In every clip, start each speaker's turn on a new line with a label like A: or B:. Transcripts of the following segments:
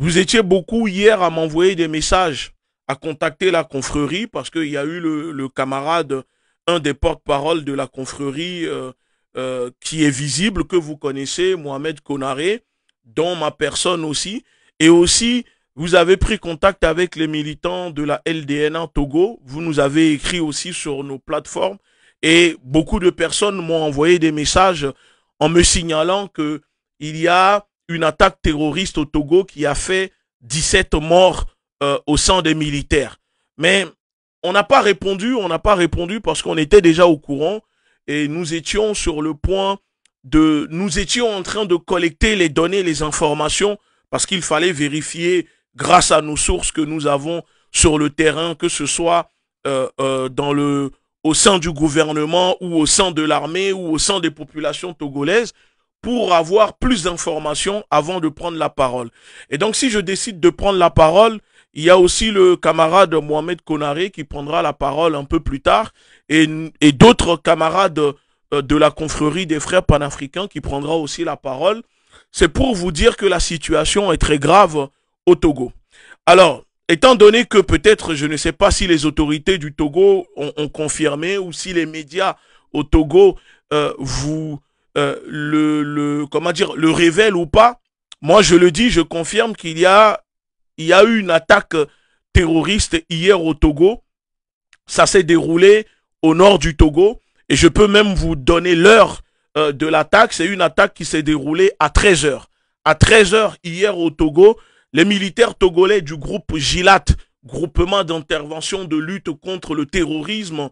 A: Vous étiez beaucoup hier à m'envoyer des messages, à contacter la confrérie, parce qu'il y a eu le, camarade, un des porte-parole de la confrérie euh, euh, qui est visible, que vous connaissez, Mohamed Konaré, dont ma personne aussi. Et aussi, vous avez pris contact avec les militants de la LDNA Togo. Vous nous avez écrit aussi sur nos plateformes. Et beaucoup de personnes m'ont envoyé des messages en me signalant que il y a une attaque terroriste au Togo qui a fait 17 morts euh, au sein des militaires. Mais on n'a pas répondu, on n'a pas répondu parce qu'on était déjà au courant et nous étions sur le point de, nous étions en train de collecter les données, les informations parce qu'il fallait vérifier grâce à nos sources que nous avons sur le terrain, que ce soit euh, euh, dans le, au sein du gouvernement ou au sein de l'armée ou au sein des populations togolaises, pour avoir plus d'informations avant de prendre la parole. Et donc, si je décide de prendre la parole, il y a aussi le camarade Mohamed Konaré qui prendra la parole un peu plus tard et, et d'autres camarades euh, de la confrérie des frères panafricains qui prendra aussi la parole. C'est pour vous dire que la situation est très grave au Togo. Alors, étant donné que peut-être, je ne sais pas si les autorités du Togo ont, confirmé ou si les médias au Togo euh, vous euh, le, le, comment dire, le révèle ou pas, moi je le dis, je confirme qu'il y a, il a eu une attaque terroriste hier au Togo. Ça s'est déroulé au nord du Togo et je peux même vous donner l'heure euh, de l'attaque. C'est une attaque qui s'est déroulée à 13 h À 13 h hier au Togo, les militaires togolais du groupe Gilat, groupement d'intervention de lutte contre le terrorisme,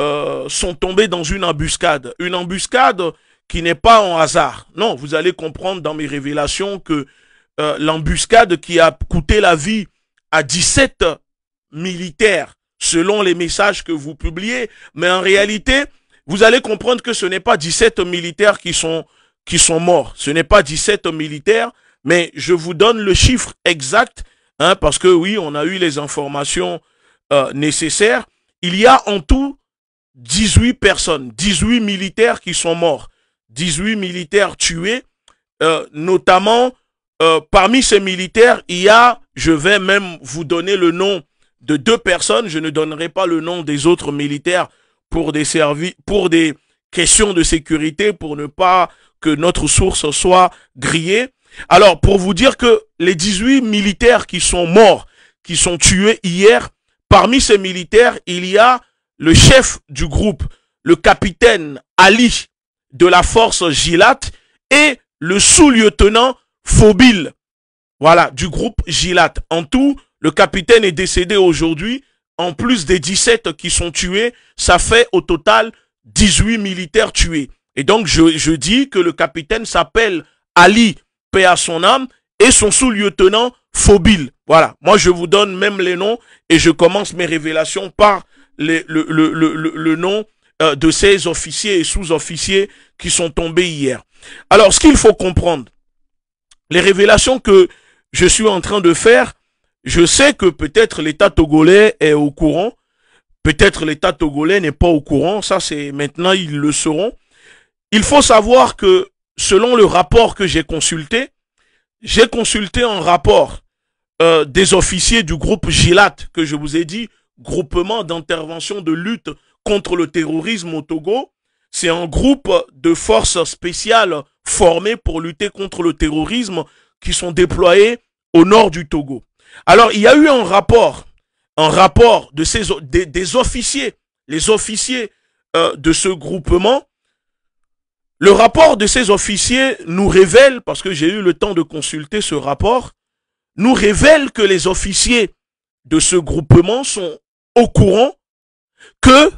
A: euh, sont tombés dans une embuscade. Une embuscade qui n'est pas en hasard. Non, vous allez comprendre dans mes révélations que euh, l'embuscade qui a coûté la vie à 17 militaires, selon les messages que vous publiez, mais en réalité, vous allez comprendre que ce n'est pas 17 militaires qui sont, qui sont morts, ce n'est pas 17 militaires, mais je vous donne le chiffre exact, hein, parce que oui, on a eu les informations euh, nécessaires. Il y a en tout 18 personnes, 18 militaires qui sont morts. 18 militaires tués, euh, notamment euh, parmi ces militaires, il y a, je vais même vous donner le nom de deux personnes, je ne donnerai pas le nom des autres militaires pour des services, pour des questions de sécurité, pour ne pas que notre source soit grillée. Alors, pour vous dire que les 18 militaires qui sont morts, qui sont tués hier, parmi ces militaires, il y a le chef du groupe, le capitaine Ali de la force Gilat et le sous-lieutenant Phobile, voilà, du groupe Gilat. En tout, le capitaine est décédé aujourd'hui. En plus des 17 qui sont tués, ça fait au total 18 militaires tués. Et donc, je, je dis que le capitaine s'appelle Ali, paix à son âme, et son sous-lieutenant Phobile. Voilà, moi je vous donne même les noms et je commence mes révélations par le, le, le, le nom euh, de ces officiers et sous-officiers qui sont tombés hier. Alors, ce qu'il faut comprendre, les révélations que je suis en train de faire, je sais que peut-être l'État togolais est au courant, peut-être l'État togolais n'est pas au courant, ça c'est maintenant ils le sauront. Il faut savoir que selon le rapport que j'ai consulté, j'ai consulté un rapport euh, des officiers du groupe GILAT, que je vous ai dit, groupement d'intervention de lutte contre le terrorisme au Togo, c'est un groupe de forces spéciales formées pour lutter contre le terrorisme qui sont déployées au nord du Togo. Alors, il y a eu un rapport, un rapport de ces, des, officiers, les officiers euh, de ce groupement. Le rapport de ces officiers nous révèle, parce que j'ai eu le temps de consulter ce rapport, nous révèle que les officiers de ce groupement sont au courant que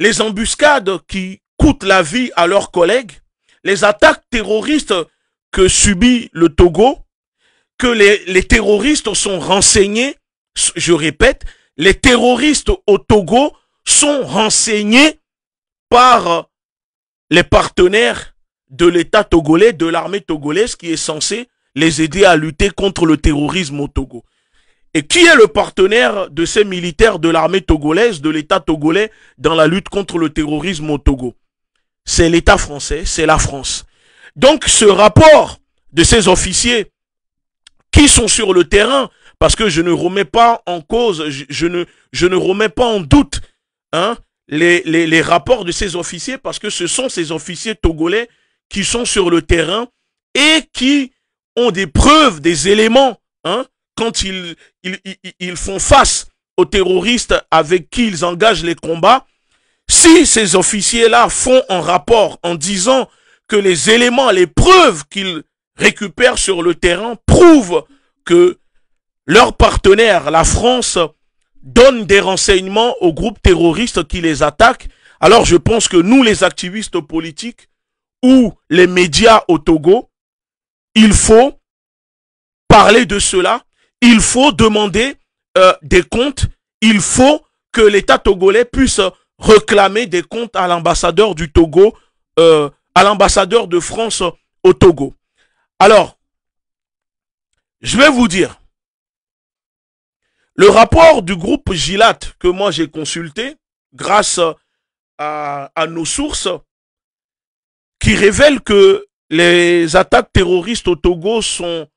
A: les embuscades qui coûtent la vie à leurs collègues, les attaques terroristes que subit le Togo, que les, terroristes sont renseignés, je répète, les terroristes au Togo sont renseignés par les partenaires de l'État togolais, de l'armée togolaise qui est censée les aider à lutter contre le terrorisme au Togo. Et qui est le partenaire de ces militaires de l'armée togolaise, de l'État togolais, dans la lutte contre le terrorisme au Togo C'est l'État français, c'est la France. Donc ce rapport de ces officiers qui sont sur le terrain, parce que je ne remets pas en cause, je, ne, je ne remets pas en doute hein, les, les, les rapports de ces officiers, parce que ce sont ces officiers togolais qui sont sur le terrain et qui ont des preuves, des éléments, hein, quand ils, ils, font face aux terroristes avec qui ils engagent les combats, si ces officiers-là font un rapport en disant que les éléments, les preuves qu'ils récupèrent sur le terrain prouvent que leur partenaire, la France, donne des renseignements aux groupes terroristes qui les attaquent, alors je pense que nous, les activistes politiques ou les médias au Togo, il faut parler de cela il faut demander euh, des comptes, il faut que l'État togolais puisse réclamer des comptes à l'ambassadeur du Togo, euh, à l'ambassadeur de France au Togo. Alors, je vais vous dire, le rapport du groupe Gilat que moi j'ai consulté, grâce à nos sources, qui révèle que les attaques terroristes au Togo sont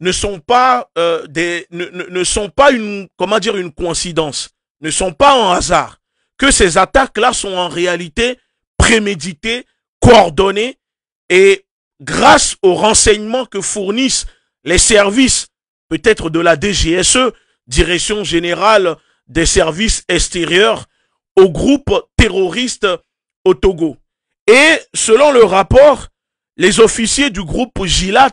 A: ne sont pas euh, des ne, sont pas une comment dire une coïncidence, ne sont pas un hasard, que ces attaques là sont en réalité préméditées, coordonnées et grâce aux renseignements que fournissent les services peut-être de la DGSE, Direction générale des services extérieurs au groupe terroriste au Togo. Et selon le rapport, les officiers du groupe Gilat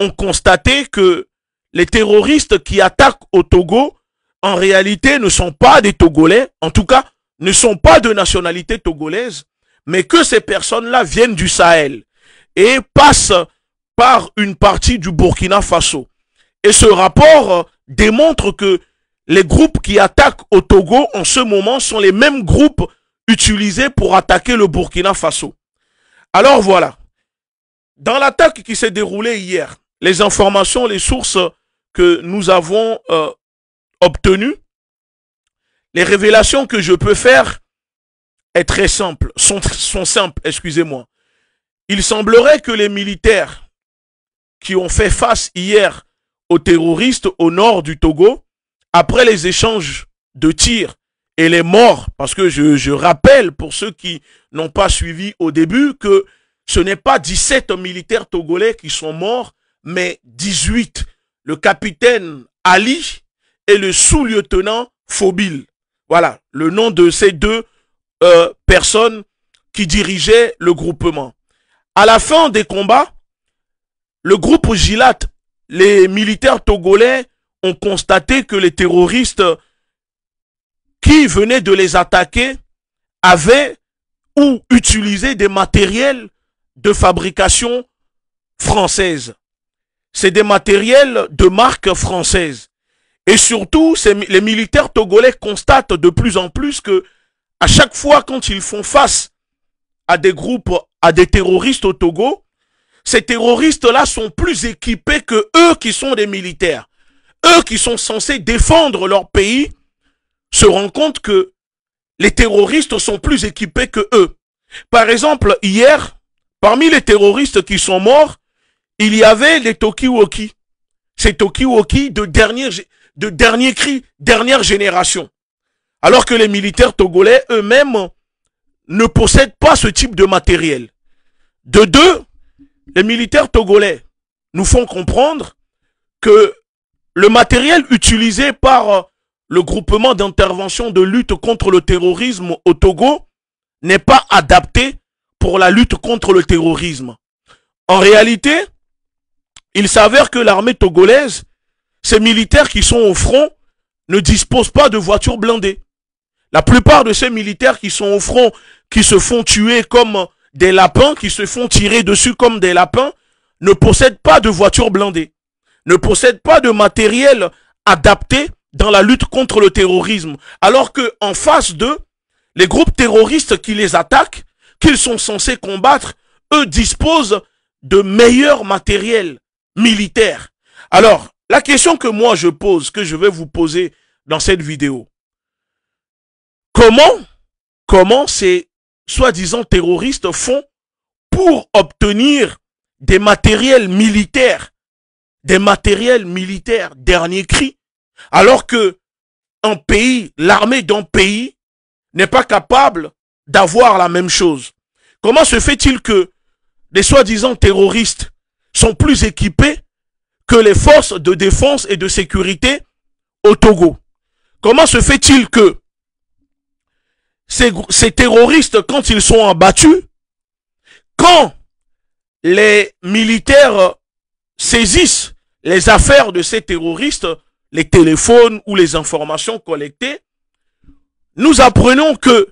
A: ont constaté que les terroristes qui attaquent au Togo, en réalité, ne sont pas des Togolais, en tout cas, ne sont pas de nationalité togolaise, mais que ces personnes-là viennent du Sahel et passent par une partie du Burkina Faso. Et ce rapport euh, démontre que les groupes qui attaquent au Togo en ce moment sont les mêmes groupes utilisés pour attaquer le Burkina Faso. Alors voilà, dans l'attaque qui s'est déroulée hier, les informations, les sources que nous avons euh, obtenues, les révélations que je peux faire est très simple, sont, sont simples, excusez-moi. Il semblerait que les militaires qui ont fait face hier aux terroristes au nord du Togo, après les échanges de tirs et les morts, parce que je, je rappelle pour ceux qui n'ont pas suivi au début que ce n'est pas 17 militaires togolais qui sont morts, mais 18, le capitaine Ali et le sous-lieutenant Phobile. Voilà le nom de ces deux euh, personnes qui dirigeaient le groupement. À la fin des combats, le groupe Gilat, les militaires togolais ont constaté que les terroristes qui venaient de les attaquer avaient ou utilisé des matériels de fabrication française c'est des matériels de marque française. Et surtout, les militaires togolais constatent de plus en plus que, à chaque fois quand ils font face à des groupes, à des terroristes au Togo, ces terroristes-là sont plus équipés que eux qui sont des militaires. Eux qui sont censés défendre leur pays se rendent compte que les terroristes sont plus équipés que eux. Par exemple, hier, parmi les terroristes qui sont morts, il y avait les Tokiwoki. Ces Tokiwoki de dernier, de dernier cri, dernière génération. Alors que les militaires togolais eux-mêmes ne possèdent pas ce type de matériel. De deux, les militaires togolais nous font comprendre que le matériel utilisé par le groupement d'intervention de lutte contre le terrorisme au Togo n'est pas adapté pour la lutte contre le terrorisme. En réalité, il s'avère que l'armée togolaise, ces militaires qui sont au front, ne disposent pas de voitures blindées. La plupart de ces militaires qui sont au front, qui se font tuer comme des lapins, qui se font tirer dessus comme des lapins, ne possèdent pas de voitures blindées, ne possèdent pas de matériel adapté dans la lutte contre le terrorisme. Alors que en face d'eux, les groupes terroristes qui les attaquent, qu'ils sont censés combattre, eux disposent de meilleurs matériels, militaire. Alors, la question que moi je pose, que je vais vous poser dans cette vidéo, comment, comment ces soi-disant terroristes font pour obtenir des matériels militaires, des matériels militaires dernier cri, alors que un pays, l'armée d'un pays n'est pas capable d'avoir la même chose. Comment se fait-il que des soi-disant terroristes sont plus équipés que les forces de défense et de sécurité au Togo. Comment se fait-il que ces, terroristes, quand ils sont abattus, quand les militaires saisissent les affaires de ces terroristes, les téléphones ou les informations collectées, nous apprenons que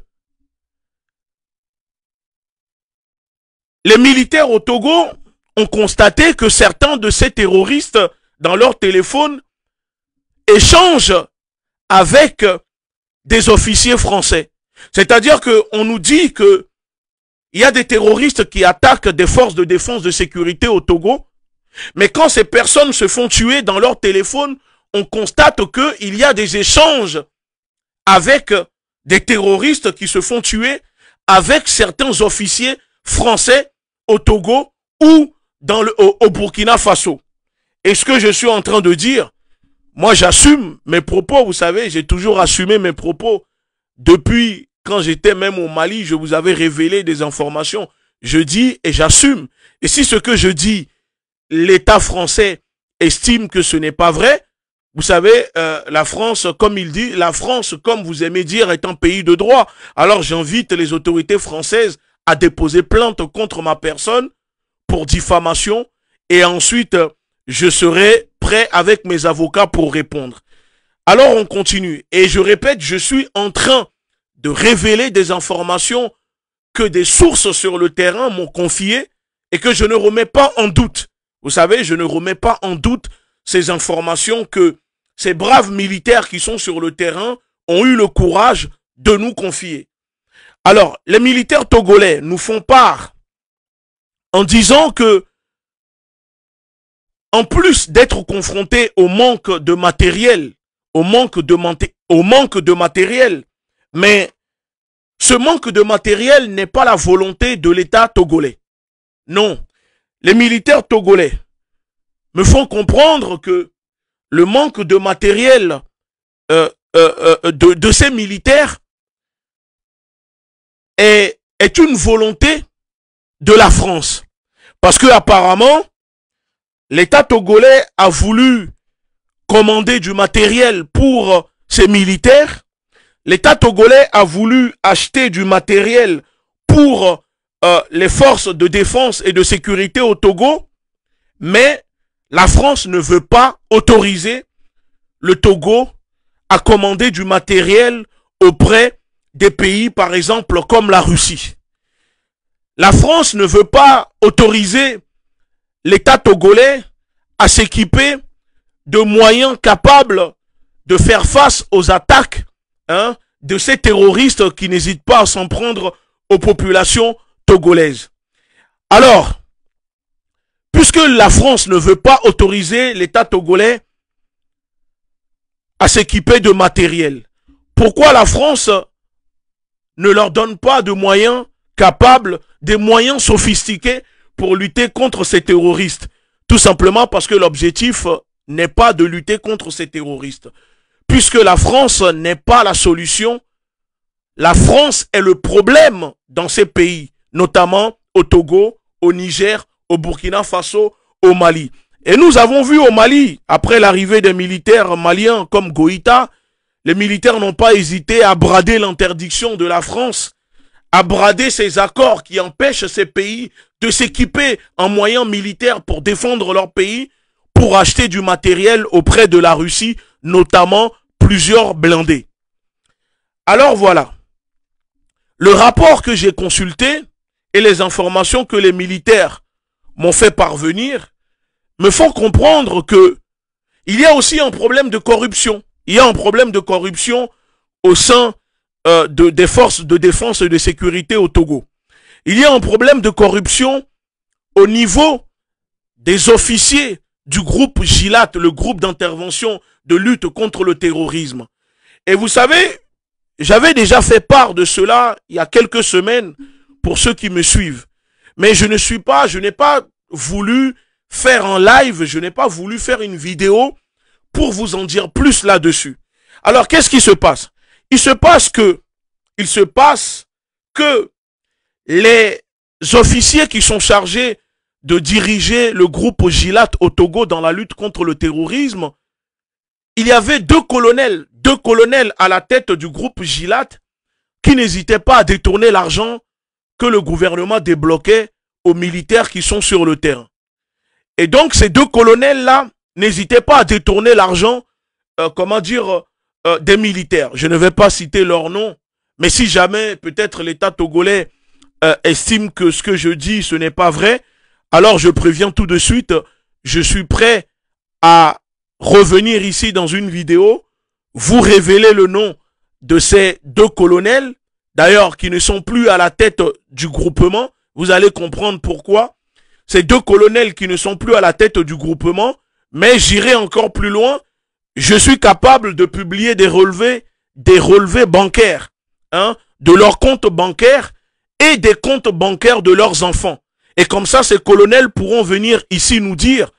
A: les militaires au Togo on constatait que certains de ces terroristes, dans leur téléphone, échangent avec des officiers français. C'est-à-dire qu'on nous dit que il y a des terroristes qui attaquent des forces de défense de sécurité au Togo, mais quand ces personnes se font tuer dans leur téléphone, on constate qu'il y a des échanges avec des terroristes qui se font tuer avec certains officiers français au Togo ou dans le, au, Burkina Faso. Et ce que je suis en train de dire, moi j'assume mes propos, vous savez, j'ai toujours assumé mes propos. Depuis quand j'étais même au Mali, je vous avais révélé des informations. Je dis et j'assume. Et si ce que je dis, l'État français estime que ce n'est pas vrai, vous savez, euh, la France, comme il dit, la France, comme vous aimez dire, est un pays de droit. Alors j'invite les autorités françaises à déposer plainte contre ma personne pour diffamation et ensuite euh, je serai prêt avec mes avocats pour répondre. Alors on continue et je répète, je suis en train de révéler des informations que des sources sur le terrain m'ont confiées et que je ne remets pas en doute. Vous savez, je ne remets pas en doute ces informations que ces braves militaires qui sont sur le terrain ont eu le courage de nous confier. Alors, les militaires togolais nous font part en disant que en plus d'être confronté au manque de matériel, au manque de, au manque de matériel, mais ce manque de matériel n'est pas la volonté de l'État togolais. Non, les militaires togolais me font comprendre que le manque de matériel euh, euh, euh, de, ces militaires est, est une volonté de la France. Parce que apparemment, l'État togolais a voulu commander du matériel pour euh, ses militaires. L'État togolais a voulu acheter du matériel pour euh, euh, les forces de défense et de sécurité au Togo. Mais la France ne veut pas autoriser le Togo à commander du matériel auprès des pays, par exemple, comme la Russie. La France ne veut pas autoriser l'État togolais à s'équiper de moyens capables de faire face aux attaques hein, de ces terroristes qui n'hésitent pas à s'en prendre aux populations togolaises. Alors, puisque la France ne veut pas autoriser l'État togolais à s'équiper de matériel, pourquoi la France ne leur donne pas de moyens capable des moyens sophistiqués pour lutter contre ces terroristes. Tout simplement parce que l'objectif n'est pas de lutter contre ces terroristes. Puisque la France n'est pas la solution, la France est le problème dans ces pays, notamment au Togo, au Niger, au Burkina Faso, au Mali. Et nous avons vu au Mali, après l'arrivée des militaires maliens comme Goïta, les militaires n'ont pas hésité à brader l'interdiction de la France à brader ces accords qui empêchent ces pays de s'équiper en moyens militaires pour défendre leur pays, pour acheter du matériel auprès de la Russie, notamment plusieurs blindés. Alors voilà, le rapport que j'ai consulté et les informations que les militaires m'ont fait parvenir me font comprendre que il y a aussi un problème de corruption. Il y a un problème de corruption au sein euh, de, des forces de défense et de sécurité au Togo. Il y a un problème de corruption au niveau des officiers du groupe GILAT, le groupe d'intervention de lutte contre le terrorisme. Et vous savez, j'avais déjà fait part de cela il y a quelques semaines pour ceux qui me suivent. Mais je ne suis pas, je n'ai pas voulu faire un live, je n'ai pas voulu faire une vidéo pour vous en dire plus là-dessus. Alors, qu'est-ce qui se passe il se passe que, il se passe que les officiers qui sont chargés de diriger le groupe Gilat au Togo dans la lutte contre le terrorisme, il y avait deux colonels, deux colonels à la tête du groupe Gilat qui n'hésitaient pas à détourner l'argent que le gouvernement débloquait aux militaires qui sont sur le terrain. Et donc ces deux colonels-là n'hésitaient pas à détourner l'argent, euh, comment dire, euh, des militaires. Je ne vais pas citer leur nom, mais si jamais peut-être l'État togolais euh, estime que ce que je dis, ce n'est pas vrai, alors je préviens tout de suite, je suis prêt à revenir ici dans une vidéo, vous révéler le nom de ces deux colonels, d'ailleurs qui ne sont plus à la tête du groupement, vous allez comprendre pourquoi. Ces deux colonels qui ne sont plus à la tête du groupement, mais j'irai encore plus loin je suis capable de publier des relevés, des relevés bancaires, hein, de leurs comptes bancaires et des comptes bancaires de leurs enfants. Et comme ça, ces colonels pourront venir ici nous dire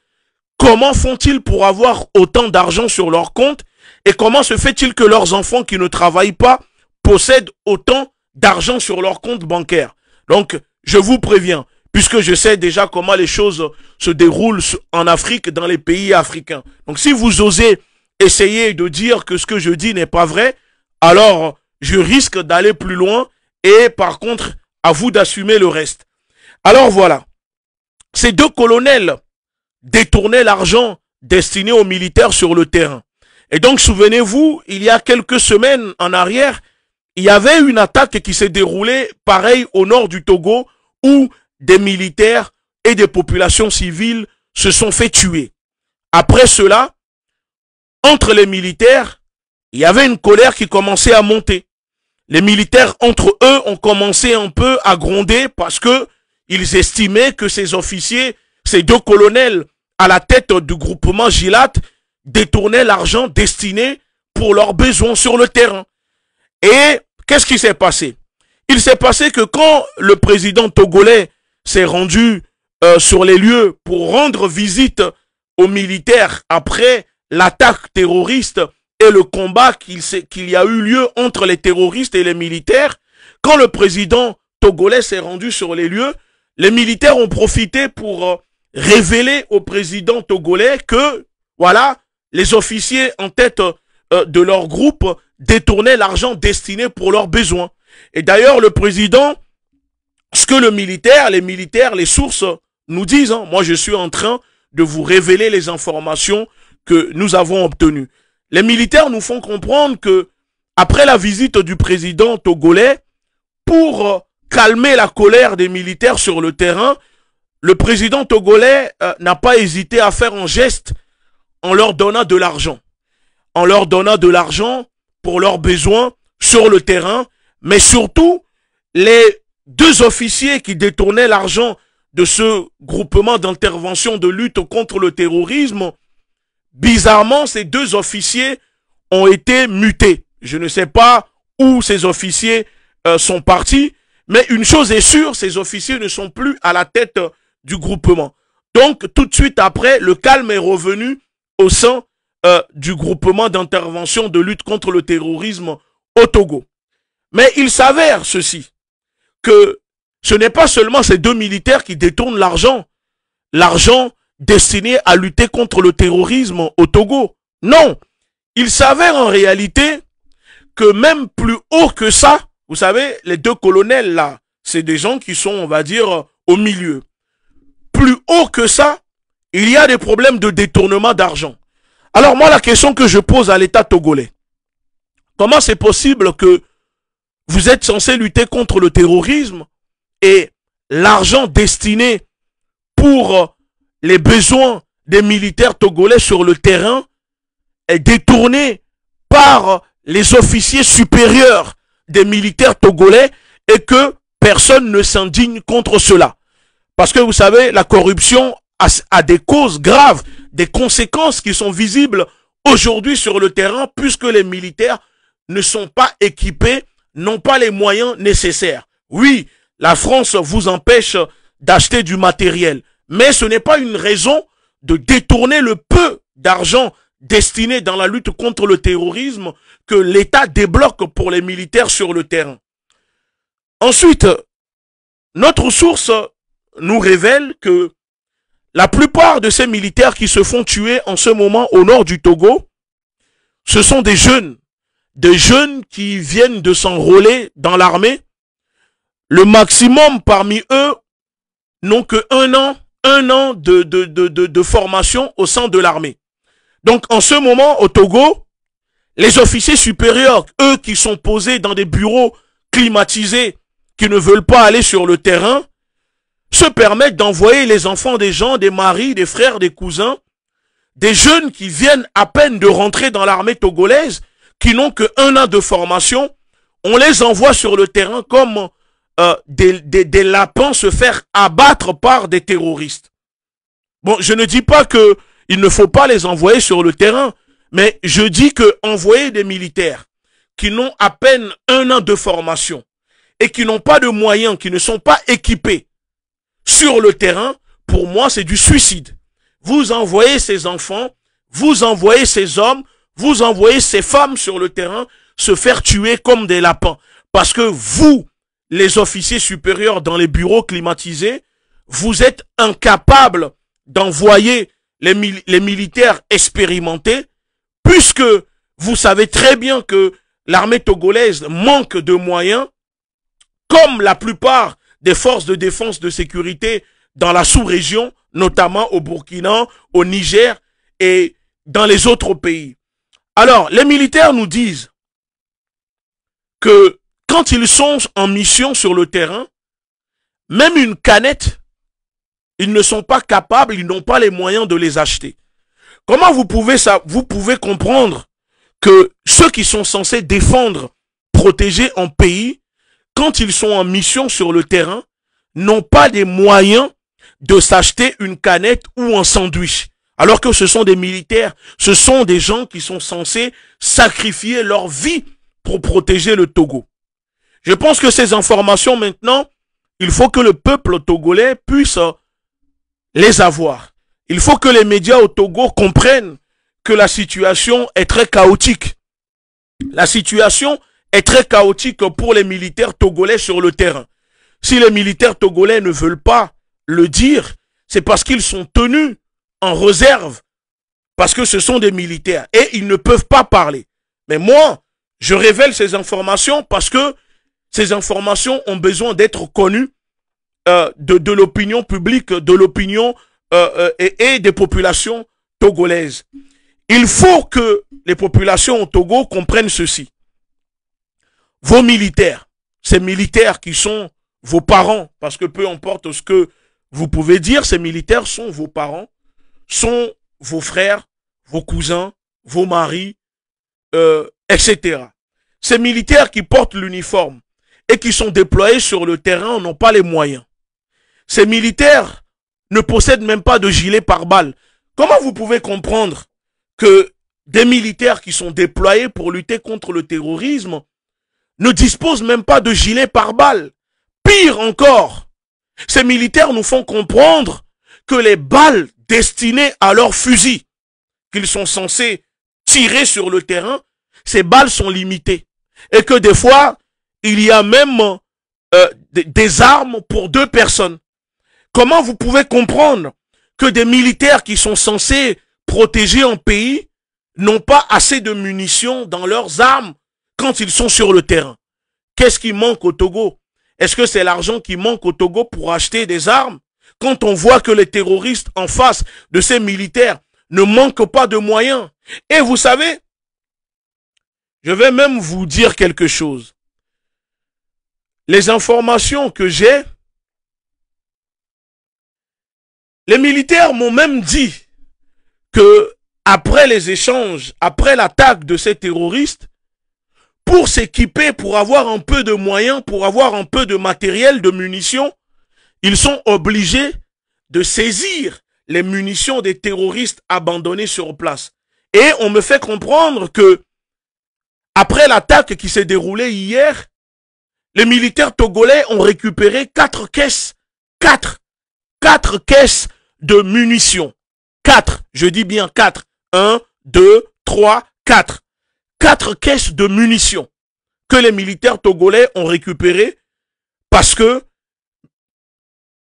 A: comment font-ils pour avoir autant d'argent sur leurs comptes et comment se fait-il que leurs enfants qui ne travaillent pas possèdent autant d'argent sur leurs comptes bancaires. Donc, je vous préviens, puisque je sais déjà comment les choses se déroulent en Afrique, dans les pays africains. Donc, si vous osez essayer de dire que ce que je dis n'est pas vrai, alors je risque d'aller plus loin et par contre, à vous d'assumer le reste. Alors voilà, ces deux colonels détournaient l'argent destiné aux militaires sur le terrain. Et donc, souvenez-vous, il y a quelques semaines en arrière, il y avait une attaque qui s'est déroulée, pareil, au nord du Togo, où des militaires et des populations civiles se sont fait tuer. Après cela, entre les militaires, il y avait une colère qui commençait à monter. Les militaires entre eux ont commencé un peu à gronder parce que ils estimaient que ces officiers, ces deux colonels à la tête du groupement Gilat, détournaient l'argent destiné pour leurs besoins sur le terrain. Et qu'est-ce qui s'est passé Il s'est passé que quand le président togolais s'est rendu euh, sur les lieux pour rendre visite aux militaires après l'attaque terroriste et le combat qu'il y a eu lieu entre les terroristes et les militaires, quand le président togolais s'est rendu sur les lieux, les militaires ont profité pour euh, révéler au président togolais que, voilà, les officiers en tête euh, de leur groupe détournaient l'argent destiné pour leurs besoins. Et d'ailleurs, le président, ce que le militaire, les militaires, les sources nous disent, hein, moi je suis en train de vous révéler les informations que nous avons obtenu. Les militaires nous font comprendre que, après la visite du président togolais, pour euh, calmer la colère des militaires sur le terrain, le président togolais euh, n'a pas hésité à faire un geste en leur donnant de l'argent. En leur donnant de l'argent pour leurs besoins sur le terrain, mais surtout, les deux officiers qui détournaient l'argent de ce groupement d'intervention de lutte contre le terrorisme Bizarrement, ces deux officiers ont été mutés. Je ne sais pas où ces officiers euh, sont partis, mais une chose est sûre, ces officiers ne sont plus à la tête euh, du groupement. Donc, tout de suite après, le calme est revenu au sein euh, du groupement d'intervention de lutte contre le terrorisme au Togo. Mais il s'avère ceci, que ce n'est pas seulement ces deux militaires qui détournent l'argent, l'argent destiné à lutter contre le terrorisme au Togo. Non, il s'avère en réalité que même plus haut que ça, vous savez, les deux colonels là, c'est des gens qui sont, on va dire, au milieu. Plus haut que ça, il y a des problèmes de détournement d'argent. Alors moi, la question que je pose à l'État togolais, comment c'est possible que vous êtes censé lutter contre le terrorisme et l'argent destiné pour les besoins des militaires togolais sur le terrain est détourné par les officiers supérieurs des militaires togolais et que personne ne s'indigne contre cela. Parce que vous savez, la corruption a, a des causes graves, des conséquences qui sont visibles aujourd'hui sur le terrain puisque les militaires ne sont pas équipés, n'ont pas les moyens nécessaires. Oui, la France vous empêche d'acheter du matériel. Mais ce n'est pas une raison de détourner le peu d'argent destiné dans la lutte contre le terrorisme que l'État débloque pour les militaires sur le terrain. Ensuite, notre source nous révèle que la plupart de ces militaires qui se font tuer en ce moment au nord du Togo, ce sont des jeunes, des jeunes qui viennent de s'enrôler dans l'armée. Le maximum parmi eux n'ont que un an un an de, de, de, de, formation au sein de l'armée. Donc en ce moment, au Togo, les officiers supérieurs, eux qui sont posés dans des bureaux climatisés, qui ne veulent pas aller sur le terrain, se permettent d'envoyer les enfants des gens, des maris, des frères, des cousins, des jeunes qui viennent à peine de rentrer dans l'armée togolaise, qui n'ont que un an de formation, on les envoie sur le terrain comme euh, des, des, lapins se faire abattre par des terroristes. Bon, je ne dis pas que il ne faut pas les envoyer sur le terrain, mais je dis que envoyer des militaires qui n'ont à peine un an de formation et qui n'ont pas de moyens, qui ne sont pas équipés sur le terrain, pour moi, c'est du suicide. Vous envoyez ces enfants, vous envoyez ces hommes, vous envoyez ces femmes sur le terrain se faire tuer comme des lapins. Parce que vous, les officiers supérieurs dans les bureaux climatisés, vous êtes incapables d'envoyer les, les, militaires expérimentés, puisque vous savez très bien que l'armée togolaise manque de moyens, comme la plupart des forces de défense de sécurité dans la sous-région, notamment au Burkina, au Niger et dans les autres pays. Alors, les militaires nous disent que quand ils sont en mission sur le terrain, même une canette, ils ne sont pas capables, ils n'ont pas les moyens de les acheter. Comment vous pouvez, ça, vous pouvez comprendre que ceux qui sont censés défendre, protéger un pays, quand ils sont en mission sur le terrain, n'ont pas des moyens de s'acheter une canette ou un sandwich. Alors que ce sont des militaires, ce sont des gens qui sont censés sacrifier leur vie pour protéger le Togo. Je pense que ces informations maintenant, il faut que le peuple togolais puisse euh, les avoir. Il faut que les médias au Togo comprennent que la situation est très chaotique. La situation est très chaotique pour les militaires togolais sur le terrain. Si les militaires togolais ne veulent pas le dire, c'est parce qu'ils sont tenus en réserve, parce que ce sont des militaires et ils ne peuvent pas parler. Mais moi, je révèle ces informations parce que ces informations ont besoin d'être connues euh, de, l'opinion publique, de l'opinion euh, euh, et, des populations togolaises. Il faut que les populations au Togo comprennent ceci. Vos militaires, ces militaires qui sont vos parents, parce que peu importe ce que vous pouvez dire, ces militaires sont vos parents, sont vos frères, vos cousins, vos maris, etc. Ces militaires qui portent l'uniforme, et qui sont déployés sur le terrain n'ont pas les moyens. Ces militaires ne possèdent même pas de gilet par balles. Comment vous pouvez comprendre que des militaires qui sont déployés pour lutter contre le terrorisme ne disposent même pas de gilet par balles Pire encore, ces militaires nous font comprendre que les balles destinées à leurs fusils qu'ils sont censés tirer sur le terrain, ces balles sont limitées. Et que des fois, il y a même euh, des armes pour deux personnes. Comment vous pouvez comprendre que des militaires qui sont censés protéger un pays n'ont pas assez de munitions dans leurs armes quand ils sont sur le terrain Qu'est-ce qui manque au Togo Est-ce que c'est l'argent qui manque au Togo pour acheter des armes Quand on voit que les terroristes en face de ces militaires ne manquent pas de moyens. Et vous savez, je vais même vous dire quelque chose les informations que j'ai, les militaires m'ont même dit que après les échanges, après l'attaque de ces terroristes, pour s'équiper, pour avoir un peu de moyens, pour avoir un peu de matériel, de munitions, ils sont obligés de saisir les munitions des terroristes abandonnés sur place. Et on me fait comprendre que, après l'attaque qui s'est déroulée hier, les militaires togolais ont récupéré quatre caisses, quatre, quatre caisses de munitions. Quatre, je dis bien quatre. Un, deux, trois, quatre. Quatre caisses de munitions que les militaires togolais ont récupérées parce que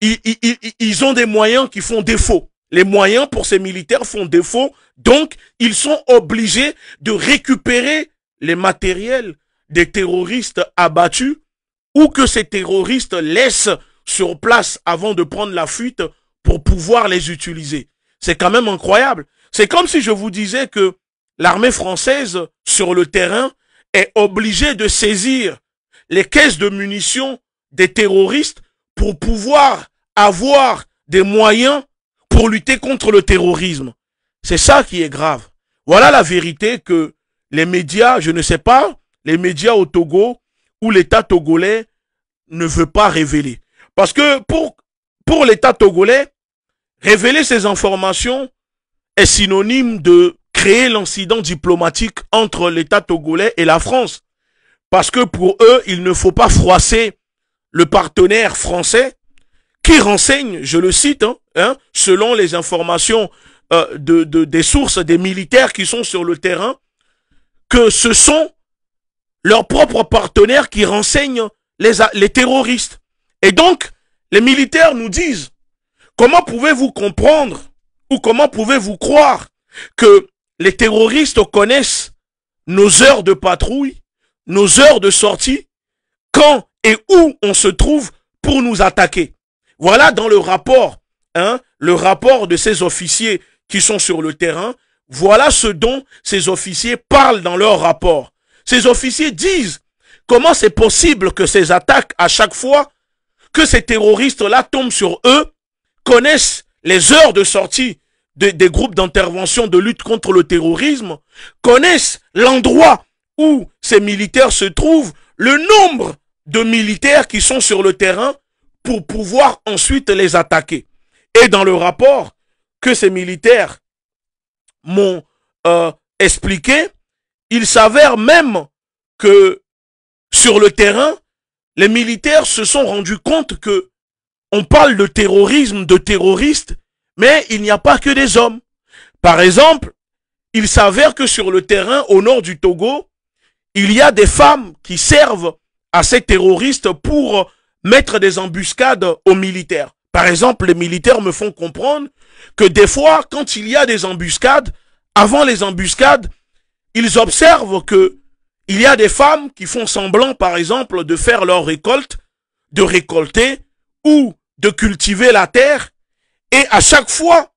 A: ils, ils, ils ont des moyens qui font défaut. Les moyens pour ces militaires font défaut, donc ils sont obligés de récupérer les matériels des terroristes abattus ou que ces terroristes laissent sur place avant de prendre la fuite pour pouvoir les utiliser. C'est quand même incroyable. C'est comme si je vous disais que l'armée française sur le terrain est obligée de saisir les caisses de munitions des terroristes pour pouvoir avoir des moyens pour lutter contre le terrorisme. C'est ça qui est grave. Voilà la vérité que les médias, je ne sais pas, les médias au Togo où l'État togolais ne veut pas révéler. Parce que pour, pour l'État togolais, révéler ces informations est synonyme de créer l'incident diplomatique entre l'État togolais et la France. Parce que pour eux, il ne faut pas froisser le partenaire français qui renseigne, je le cite, hein, hein selon les informations euh, de, de, des sources des militaires qui sont sur le terrain, que ce sont leurs propres partenaires qui renseignent les, les terroristes. Et donc, les militaires nous disent, comment pouvez-vous comprendre ou comment pouvez-vous croire que les terroristes connaissent nos heures de patrouille, nos heures de sortie, quand et où on se trouve pour nous attaquer. Voilà dans le rapport, hein, le rapport de ces officiers qui sont sur le terrain, voilà ce dont ces officiers parlent dans leur rapport. Ces officiers disent comment c'est possible que ces attaques, à chaque fois que ces terroristes-là tombent sur eux, connaissent les heures de sortie des groupes d'intervention de lutte contre le terrorisme, connaissent l'endroit où ces militaires se trouvent, le nombre de militaires qui sont sur le terrain pour pouvoir ensuite les attaquer. Et dans le rapport que ces militaires m'ont euh, expliqué, il s'avère même que sur le terrain, les militaires se sont rendus compte que on parle de terrorisme, de terroristes, mais il n'y a pas que des hommes. Par exemple, il s'avère que sur le terrain au nord du Togo, il y a des femmes qui servent à ces terroristes pour mettre des embuscades aux militaires. Par exemple, les militaires me font comprendre que des fois, quand il y a des embuscades, avant les embuscades, ils observent que il y a des femmes qui font semblant, par exemple, de faire leur récolte, de récolter ou de cultiver la terre, et à chaque fois,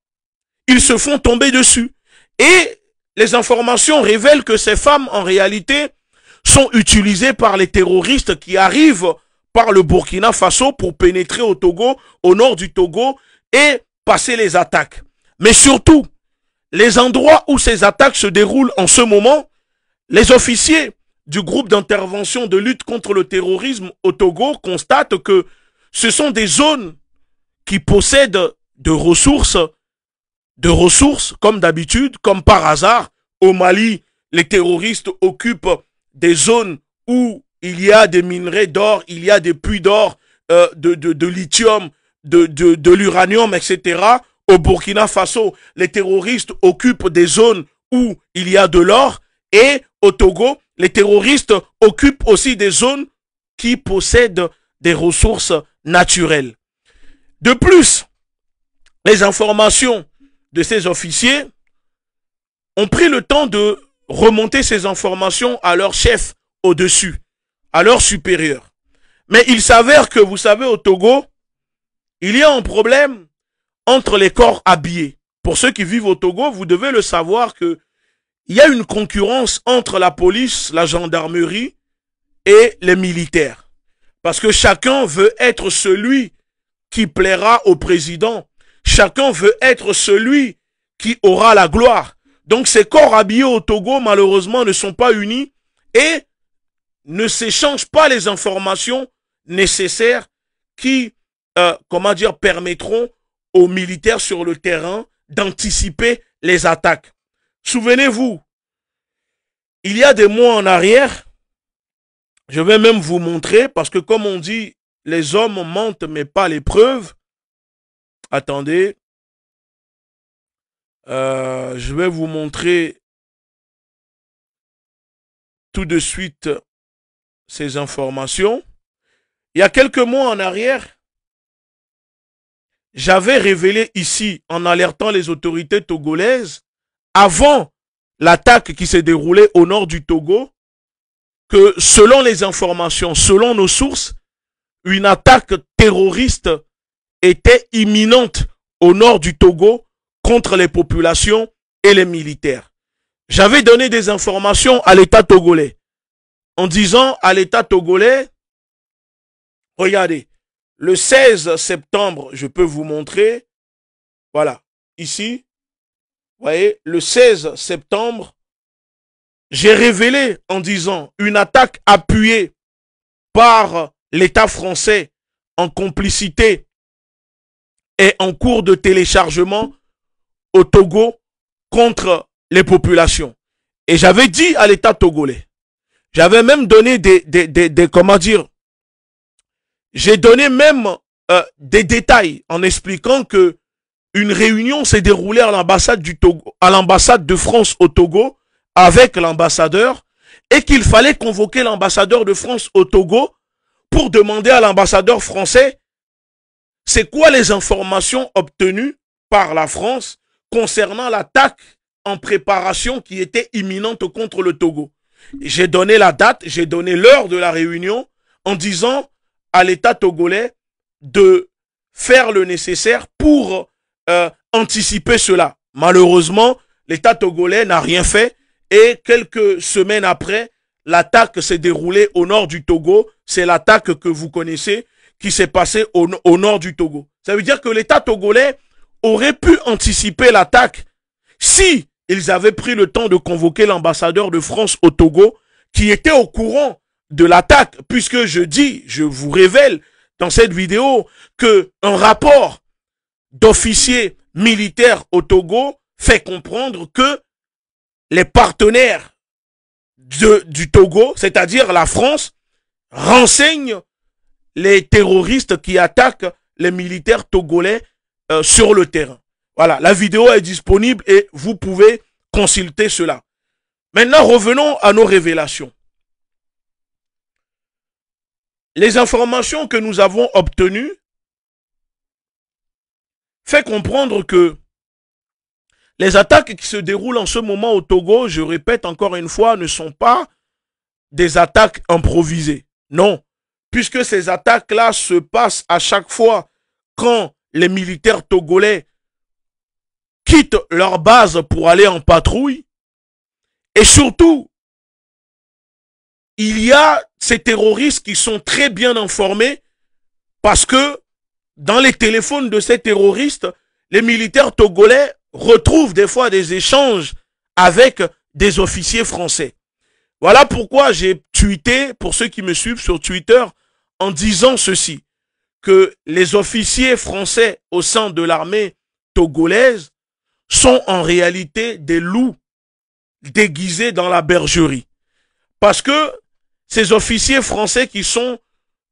A: ils se font tomber dessus. Et les informations révèlent que ces femmes, en réalité, sont utilisées par les terroristes qui arrivent par le Burkina Faso pour pénétrer au Togo, au nord du Togo, et passer les attaques. Mais surtout, les endroits où ces attaques se déroulent en ce moment, les officiers du groupe d'intervention de lutte contre le terrorisme au Togo constatent que ce sont des zones qui possèdent de ressources, de ressources comme d'habitude, comme par hasard. Au Mali, les terroristes occupent des zones où il y a des minerais d'or, il y a des puits d'or, euh, de, de, lithium, de, de l'uranium, etc au Burkina Faso, les terroristes occupent des zones où il y a de l'or et au Togo, les terroristes occupent aussi des zones qui possèdent des ressources naturelles. De plus, les informations de ces officiers ont pris le temps de remonter ces informations à leur chef au-dessus, à leur supérieur. Mais il s'avère que, vous savez, au Togo, il y a un problème entre les corps habillés. Pour ceux qui vivent au Togo, vous devez le savoir que il y a une concurrence entre la police, la gendarmerie et les militaires. Parce que chacun veut être celui qui plaira au président. Chacun veut être celui qui aura la gloire. Donc ces corps habillés au Togo, malheureusement, ne sont pas unis et ne s'échangent pas les informations nécessaires qui, euh, comment dire, permettront aux militaires sur le terrain d'anticiper les attaques. Souvenez-vous, il y a des mois en arrière, je vais même vous montrer, parce que comme on dit, les hommes mentent mais pas les preuves. Attendez, euh, je vais vous montrer tout de suite ces informations. Il y a quelques mois en arrière, j'avais révélé ici, en alertant les autorités togolaises, avant l'attaque qui s'est déroulée au nord du Togo, que selon les informations, selon nos sources, une attaque terroriste était imminente au nord du Togo contre les populations et les militaires. J'avais donné des informations à l'État togolais en disant à l'État togolais, regardez, le 16 septembre, je peux vous montrer. Voilà, ici. Vous voyez, le 16 septembre, j'ai révélé en disant une attaque appuyée par l'État français en complicité et en cours de téléchargement au Togo contre les populations. Et j'avais dit à l'État togolais, j'avais même donné des, des, des, des, comment dire, j'ai donné même euh, des détails en expliquant que une réunion s'est déroulée à l'ambassade du Togo, à l'ambassade de France au Togo avec l'ambassadeur et qu'il fallait convoquer l'ambassadeur de France au Togo pour demander à l'ambassadeur français c'est quoi les informations obtenues par la France concernant l'attaque en préparation qui était imminente contre le Togo. J'ai donné la date, j'ai donné l'heure de la réunion en disant à l'État togolais de faire le nécessaire pour euh, anticiper cela. Malheureusement, l'État togolais n'a rien fait et quelques semaines après, l'attaque s'est déroulée au nord du Togo. C'est l'attaque que vous connaissez qui s'est passée au, au, nord du Togo. Ça veut dire que l'État togolais aurait pu anticiper l'attaque si ils avaient pris le temps de convoquer l'ambassadeur de France au Togo qui était au courant de l'attaque, puisque je dis, je vous révèle dans cette vidéo que un rapport d'officiers militaires au Togo fait comprendre que les partenaires de, du Togo, c'est-à-dire la France, renseignent les terroristes qui attaquent les militaires togolais euh, sur le terrain. Voilà, la vidéo est disponible et vous pouvez consulter cela. Maintenant, revenons à nos révélations les informations que nous avons obtenues fait comprendre que les attaques qui se déroulent en ce moment au Togo, je répète encore une fois, ne sont pas des attaques improvisées. Non, puisque ces attaques-là se passent à chaque fois quand les militaires togolais quittent leur base pour aller en patrouille. Et surtout, il y a ces terroristes qui sont très bien informés parce que dans les téléphones de ces terroristes, les militaires togolais retrouvent des fois des échanges avec des officiers français. Voilà pourquoi j'ai tweeté, pour ceux qui me suivent sur Twitter, en disant ceci, que les officiers français au sein de l'armée togolaise sont en réalité des loups déguisés dans la bergerie. Parce que ces officiers français qui sont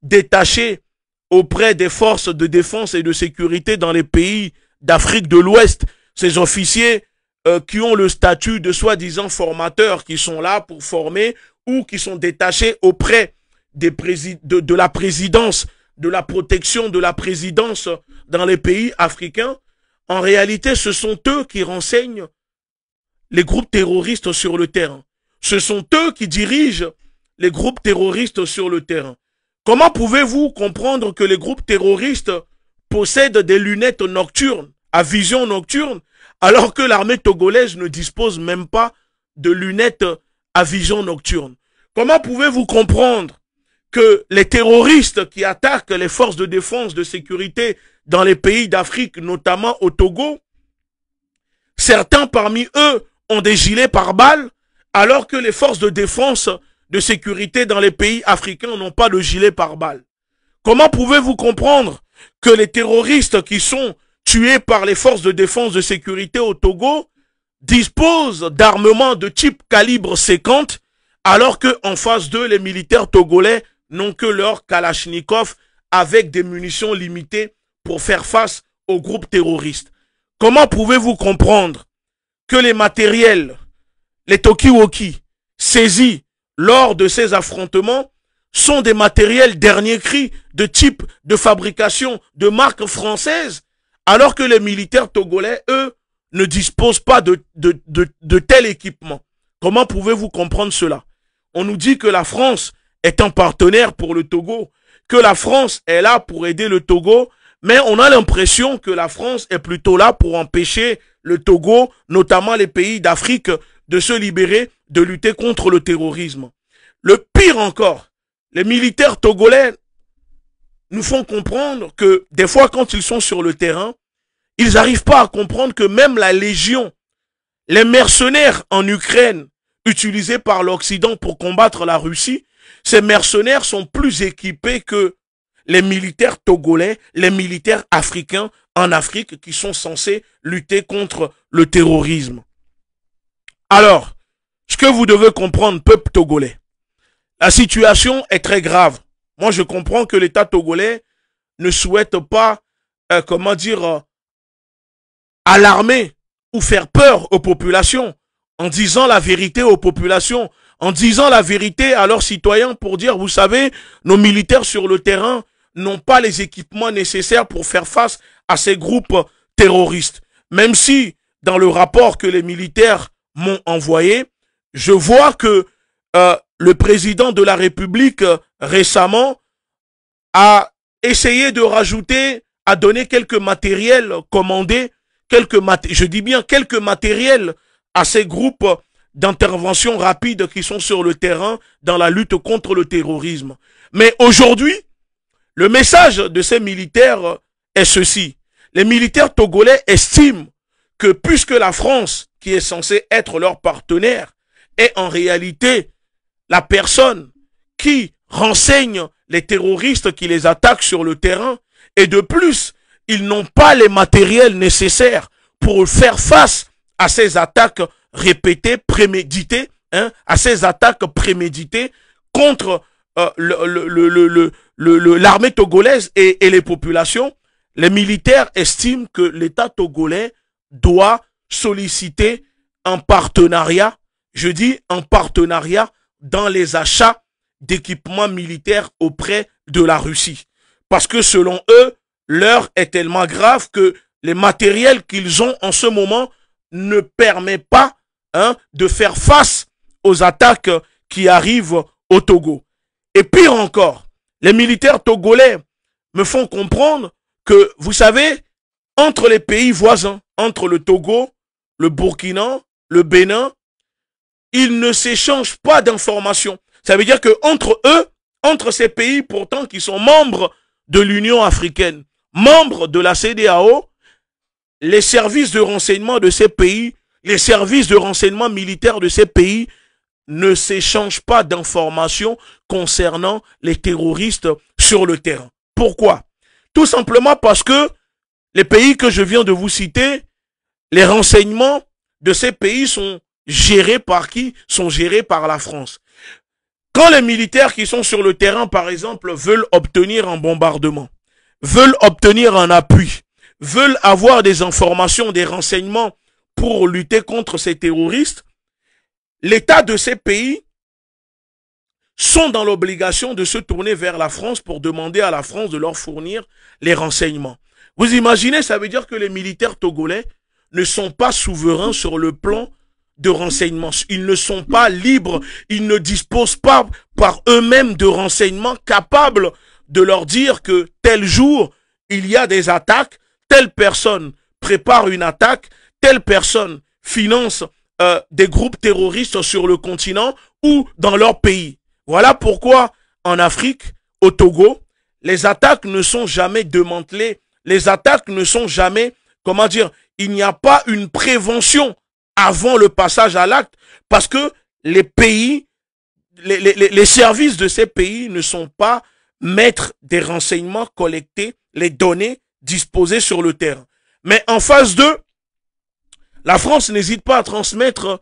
A: détachés auprès des forces de défense et de sécurité dans les pays d'Afrique de l'Ouest, ces officiers euh, qui ont le statut de soi-disant formateurs, qui sont là pour former ou qui sont détachés auprès des de la présidence, de la protection de la présidence dans les pays africains, en réalité, ce sont eux qui renseignent les groupes terroristes sur le terrain. Ce sont eux qui dirigent les groupes terroristes sur le terrain. Comment pouvez-vous comprendre que les groupes terroristes possèdent des lunettes nocturnes, à vision nocturne, alors que l'armée togolaise ne dispose même pas de lunettes à vision nocturne Comment pouvez-vous comprendre que les terroristes qui attaquent les forces de défense, de sécurité dans les pays d'Afrique, notamment au Togo, certains parmi eux ont des gilets par balles alors que les forces de défense de sécurité dans les pays africains n'ont pas de gilet pare-balles Comment pouvez-vous comprendre que les terroristes qui sont tués par les forces de défense de sécurité au Togo disposent d'armements de type calibre 50 alors que en face d'eux, les militaires togolais n'ont que leur Kalachnikov avec des munitions limitées pour faire face aux groupes terroristes. Comment pouvez-vous comprendre que les matériels, les Tokiwoki, saisis lors de ces affrontements sont des matériels dernier cri de type de fabrication de marque française alors que les militaires togolais, eux, ne disposent pas de, de, de, de tel équipement. Comment pouvez-vous comprendre cela On nous dit que la France est un partenaire pour le Togo, que la France est là pour aider le Togo, mais on a l'impression que la France est plutôt là pour empêcher le Togo, notamment les pays d'Afrique, de se libérer, de lutter contre le terrorisme. Le pire encore, les militaires togolais nous font comprendre que des fois quand ils sont sur le terrain, ils n'arrivent pas à comprendre que même la Légion, les mercenaires en Ukraine, utilisés par l'Occident pour combattre la Russie, ces mercenaires sont plus équipés que les militaires togolais, les militaires africains en Afrique qui sont censés lutter contre le terrorisme. Alors, ce que vous devez comprendre, peuple togolais, la situation est très grave. Moi, je comprends que l'État togolais ne souhaite pas, euh, comment dire, euh, alarmer ou faire peur aux populations en disant la vérité aux populations, en disant la vérité à leurs citoyens pour dire, vous savez, nos militaires sur le terrain n'ont pas les équipements nécessaires pour faire face à ces groupes terroristes. Même si, dans le rapport que les militaires m'ont envoyé, je vois que euh, le président de la République euh, récemment a essayé de rajouter, a donné quelques matériels commandés, quelques mat je dis bien quelques matériels à ces groupes d'intervention rapide qui sont sur le terrain dans la lutte contre le terrorisme. Mais aujourd'hui, le message de ces militaires est ceci. Les militaires togolais estiment que puisque la France qui est censé être leur partenaire est en réalité la personne qui renseigne les terroristes qui les attaquent sur le terrain. Et de plus, ils n'ont pas les matériels nécessaires pour faire face à ces attaques répétées, préméditées, hein, à ces attaques préméditées contre euh, l'armée togolaise et les populations. Les militaires estiment que l'État togolais doit solliciter un partenariat, je dis un partenariat dans les achats d'équipements militaires auprès de la Russie. Parce que selon eux, l'heure est tellement grave que les matériels qu'ils ont en ce moment ne permettent pas hein, de faire face aux attaques qui arrivent au Togo. Et pire encore, les militaires togolais me font comprendre que, vous savez, entre les pays voisins, entre le Togo le Burkina, le Bénin, ils ne s'échangent pas d'informations. Ça veut dire que entre eux, entre ces pays pourtant qui sont membres de l'Union africaine, membres de la CDAO, les services de renseignement de ces pays, les services de renseignement militaire de ces pays ne s'échangent pas d'informations concernant les terroristes sur le terrain. Pourquoi Tout simplement parce que les pays que je viens de vous citer les renseignements de ces pays sont gérés par qui Sont gérés par la France. Quand les militaires qui sont sur le terrain, par exemple, veulent obtenir un bombardement, veulent obtenir un appui, veulent avoir des informations, des renseignements pour lutter contre ces terroristes, l'État de ces pays sont dans l'obligation de se tourner vers la France pour demander à la France de leur fournir les renseignements. Vous imaginez, ça veut dire que les militaires togolais ne sont pas souverains sur le plan de renseignements. Ils ne sont pas libres, ils ne disposent pas par eux-mêmes de renseignements capables de leur dire que tel jour, il y a des attaques, telle personne prépare une attaque, telle personne finance euh, des groupes terroristes sur le continent ou dans leur pays. Voilà pourquoi en Afrique, au Togo, les attaques ne sont jamais démantelées, les attaques ne sont jamais, comment dire, il n'y a pas une prévention avant le passage à l'acte parce que les pays, les, services de ces pays ne sont pas maîtres des renseignements collectés, les données disposées sur le terrain. Mais en phase 2, la France n'hésite pas à transmettre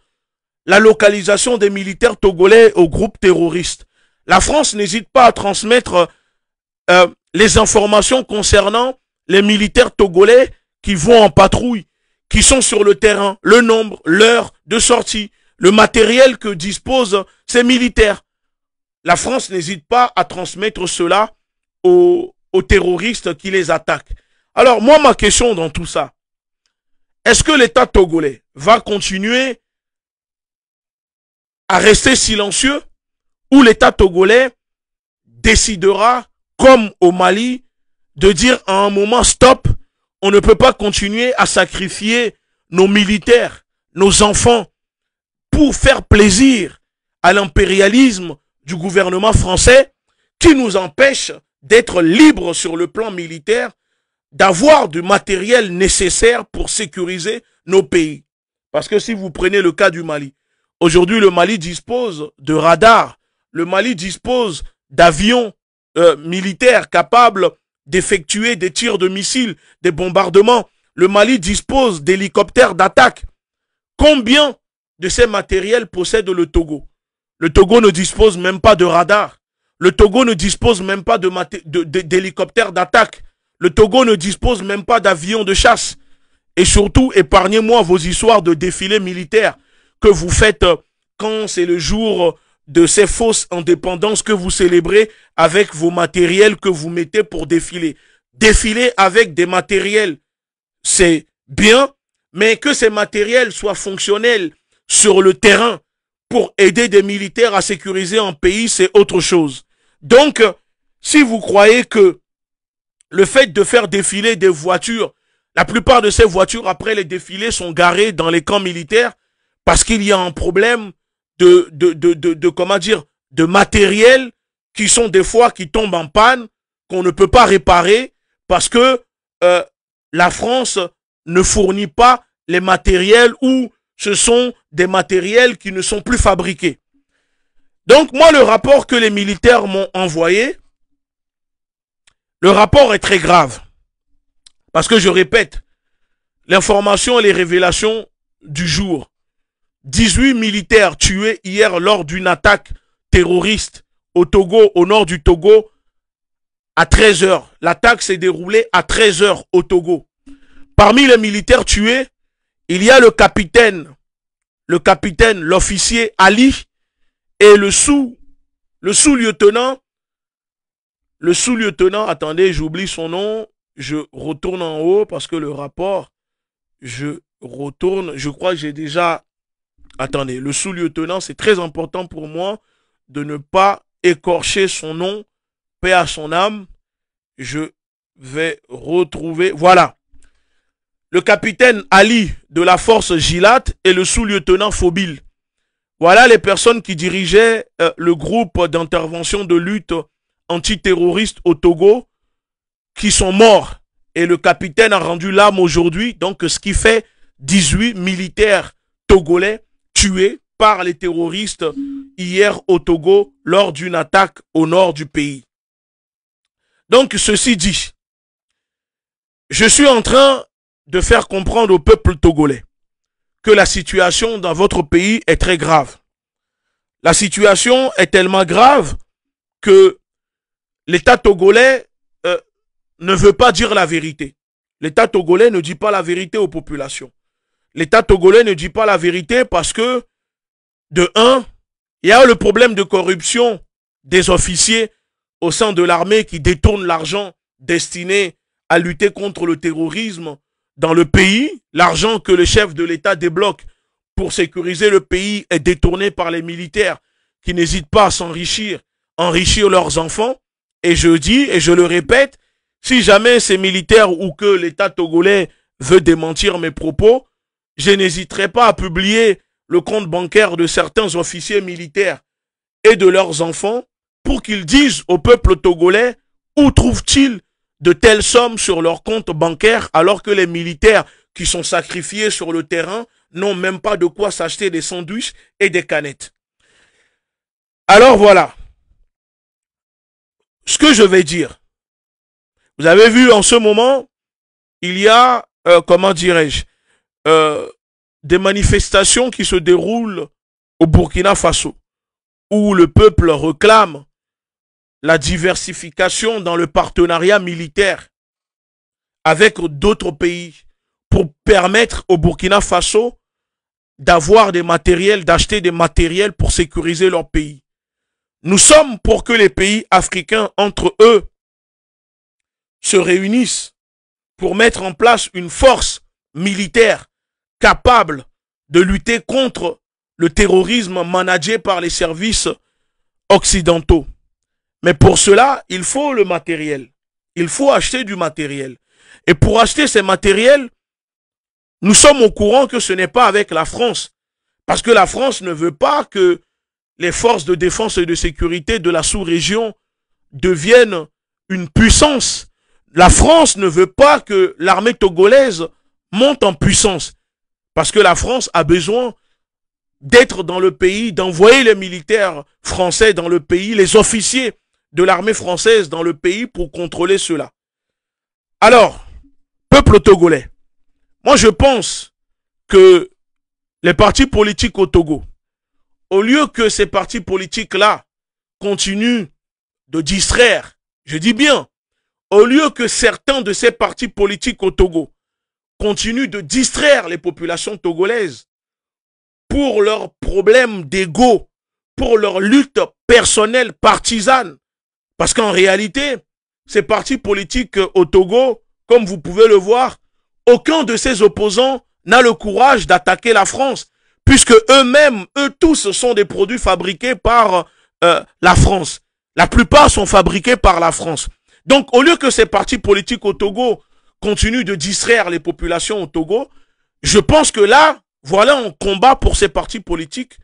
A: la localisation des militaires togolais aux groupes terroristes. La France n'hésite pas à transmettre euh, les informations concernant les militaires togolais qui vont en patrouille qui sont sur le terrain, le nombre, l'heure de sortie, le matériel que disposent ces militaires. La France n'hésite pas à transmettre cela aux, terroristes qui les attaquent. Alors moi, ma question dans tout ça, est-ce que l'État togolais va continuer à rester silencieux ou l'État togolais décidera, comme au Mali, de dire à un moment stop, on ne peut pas continuer à sacrifier nos militaires, nos enfants, pour faire plaisir à l'impérialisme du gouvernement français qui nous empêche d'être libres sur le plan militaire, d'avoir du matériel nécessaire pour sécuriser nos pays. Parce que si vous prenez le cas du Mali, aujourd'hui le Mali dispose de radars, le Mali dispose d'avions euh, militaires capables d'effectuer des tirs de missiles, des bombardements. Le Mali dispose d'hélicoptères d'attaque. Combien de ces matériels possède le Togo Le Togo ne dispose même pas de radars. Le Togo ne dispose même pas d'hélicoptères d'attaque. Le Togo ne dispose même pas d'avions de chasse. Et surtout, épargnez-moi vos histoires de défilés militaires que vous faites euh, quand c'est le jour euh, de ces fausses indépendances que vous célébrez avec vos matériels que vous mettez pour défiler. Défiler avec des matériels, c'est bien, mais que ces matériels soient fonctionnels sur le terrain pour aider des militaires à sécuriser un pays, c'est autre chose. Donc, si vous croyez que le fait de faire défiler des voitures, la plupart de ces voitures, après les défilés, sont garées dans les camps militaires parce qu'il y a un problème de, de, comment dire, de matériel qui sont des fois qui tombent en panne, qu'on ne peut pas réparer parce que euh, la France ne fournit pas les matériels ou ce sont des matériels qui ne sont plus fabriqués. Donc moi, le rapport que les militaires m'ont envoyé, le rapport est très grave. Parce que je répète, l'information et les révélations du jour. 18 militaires tués hier lors d'une attaque terroriste au Togo, au nord du Togo, à 13h. L'attaque s'est déroulée à 13h au Togo. Parmi les militaires tués, il y a le capitaine, le capitaine, l'officier Ali et le sous, le sous-lieutenant, le sous-lieutenant, attendez, j'oublie son nom, je retourne en haut parce que le rapport, je retourne, je crois que j'ai déjà Attendez, le sous-lieutenant, c'est très important pour moi de ne pas écorcher son nom, paix à son âme. Je vais retrouver, voilà. Le capitaine Ali de la force Gilat et le sous-lieutenant Phobile. Voilà les personnes qui dirigeaient euh, le groupe d'intervention de lutte antiterroriste au Togo qui sont morts. Et le capitaine a rendu l'âme aujourd'hui, donc ce qui fait 18 militaires togolais tué par les terroristes hier au Togo lors d'une attaque au nord du pays. Donc ceci dit, je suis en train de faire comprendre au peuple togolais que la situation dans votre pays est très grave. La situation est tellement grave que l'État togolais euh, ne veut pas dire la vérité. L'État togolais ne dit pas la vérité aux populations l'État togolais ne dit pas la vérité parce que, de un, il y a le problème de corruption des officiers au sein de l'armée qui détournent l'argent destiné à lutter contre le terrorisme dans le pays. L'argent que le chef de l'État débloque pour sécuriser le pays est détourné par les militaires qui n'hésitent pas à s'enrichir, enrichir leurs enfants. Et je dis, et je le répète, si jamais ces militaires ou que l'État togolais veut démentir mes propos, je n'hésiterai pas à publier le compte bancaire de certains officiers militaires et de leurs enfants pour qu'ils disent au peuple togolais où trouvent-ils de telles sommes sur leur compte bancaire alors que les militaires qui sont sacrifiés sur le terrain n'ont même pas de quoi s'acheter des sandwichs et des canettes. Alors voilà ce que je vais dire. Vous avez vu en ce moment, il y a, euh, comment dirais-je, euh, des manifestations qui se déroulent au Burkina Faso, où le peuple réclame la diversification dans le partenariat militaire avec d'autres pays pour permettre au Burkina Faso d'avoir des matériels, d'acheter des matériels pour sécuriser leur pays. Nous sommes pour que les pays africains entre eux se réunissent pour mettre en place une force militaire capable de lutter contre le terrorisme managé par les services occidentaux. Mais pour cela, il faut le matériel. Il faut acheter du matériel. Et pour acheter ces matériels, nous sommes au courant que ce n'est pas avec la France. Parce que la France ne veut pas que les forces de défense et de sécurité de la sous-région deviennent une puissance. La France ne veut pas que l'armée togolaise monte en puissance. Parce que la France a besoin d'être dans le pays, d'envoyer les militaires français dans le pays, les officiers de l'armée française dans le pays pour contrôler cela. Alors, peuple togolais, moi je pense que les partis politiques au Togo, au lieu que ces partis politiques-là continuent de distraire, je dis bien, au lieu que certains de ces partis politiques au Togo continue de distraire les populations togolaises pour leurs problèmes d'ego, pour leur lutte personnelle partisane. Parce qu'en réalité, ces partis politiques euh, au Togo, comme vous pouvez le voir, aucun de ces opposants n'a le courage d'attaquer la France, puisque eux-mêmes, eux tous sont des produits fabriqués par euh, la France. La plupart sont fabriqués par la France. Donc, au lieu que ces partis politiques au Togo continue de distraire les populations au Togo, je pense que là, voilà un combat pour ces partis politiques.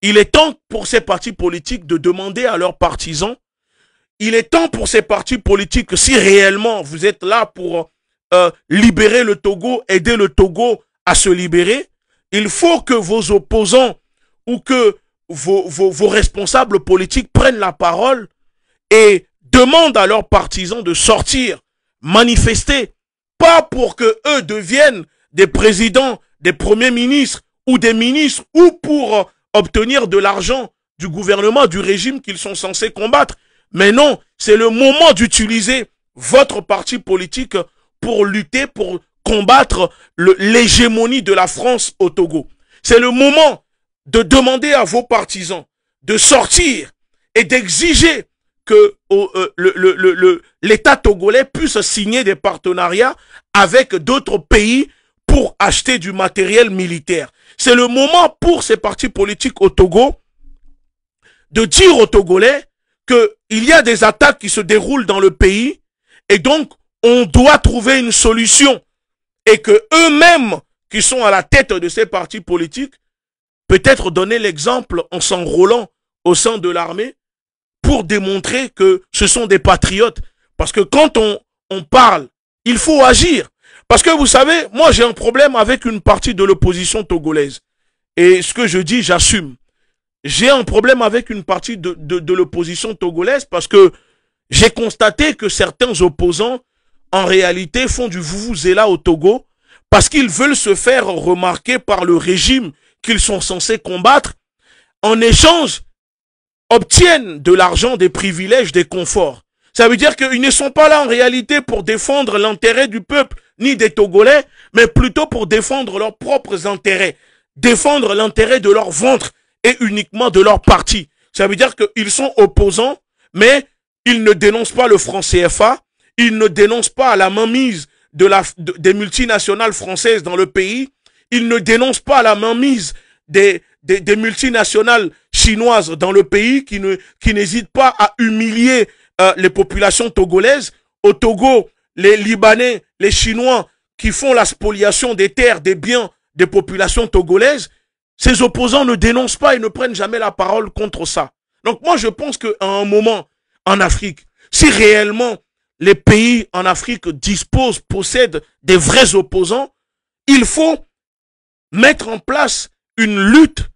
A: Il est temps pour ces partis politiques de demander à leurs partisans. Il est temps pour ces partis politiques, que si réellement vous êtes là pour euh, libérer le Togo, aider le Togo à se libérer, il faut que vos opposants ou que vos, vos responsables politiques prennent la parole et demandent à leurs partisans de sortir, manifester, pas pour que eux deviennent des présidents, des premiers ministres ou des ministres ou pour obtenir de l'argent du gouvernement, du régime qu'ils sont censés combattre. Mais non, c'est le moment d'utiliser votre parti politique pour lutter, pour combattre l'hégémonie de la France au Togo. C'est le moment de demander à vos partisans de sortir et d'exiger que euh, l'État togolais puisse signer des partenariats avec d'autres pays pour acheter du matériel militaire. C'est le moment pour ces partis politiques au Togo de dire aux Togolais qu'il y a des attaques qui se déroulent dans le pays et donc on doit trouver une solution et que eux-mêmes qui sont à la tête de ces partis politiques peut-être donner l'exemple en s'enrôlant au sein de l'armée pour démontrer que ce sont des patriotes. Parce que quand on, on parle, il faut agir. Parce que vous savez, moi j'ai un problème avec une partie de l'opposition togolaise. Et ce que je dis, j'assume. J'ai un problème avec une partie de, de, l'opposition togolaise parce que j'ai constaté que certains opposants, en réalité, font du vuvuzela au Togo parce qu'ils veulent se faire remarquer par le régime qu'ils sont censés combattre. En échange, obtiennent de l'argent, des privilèges, des conforts. Ça veut dire qu'ils ne sont pas là en réalité pour défendre l'intérêt du peuple, ni des Togolais, mais plutôt pour défendre leurs propres intérêts, défendre l'intérêt de leur ventre et uniquement de leur parti. Ça veut dire qu'ils sont opposants, mais ils ne dénoncent pas le franc CFA, ils ne dénoncent pas la mainmise de la, des multinationales françaises dans le pays, ils ne dénoncent pas la mainmise des, multinationales chinoises dans le pays qui ne qui n'hésitent pas à humilier euh, les populations togolaises. Au Togo, les Libanais, les Chinois qui font la spoliation des terres, des biens des populations togolaises, ces opposants ne dénoncent pas et ne prennent jamais la parole contre ça. Donc moi, je pense qu'à un moment, en Afrique, si réellement les pays en Afrique disposent, possèdent des vrais opposants, il faut mettre en place une lutte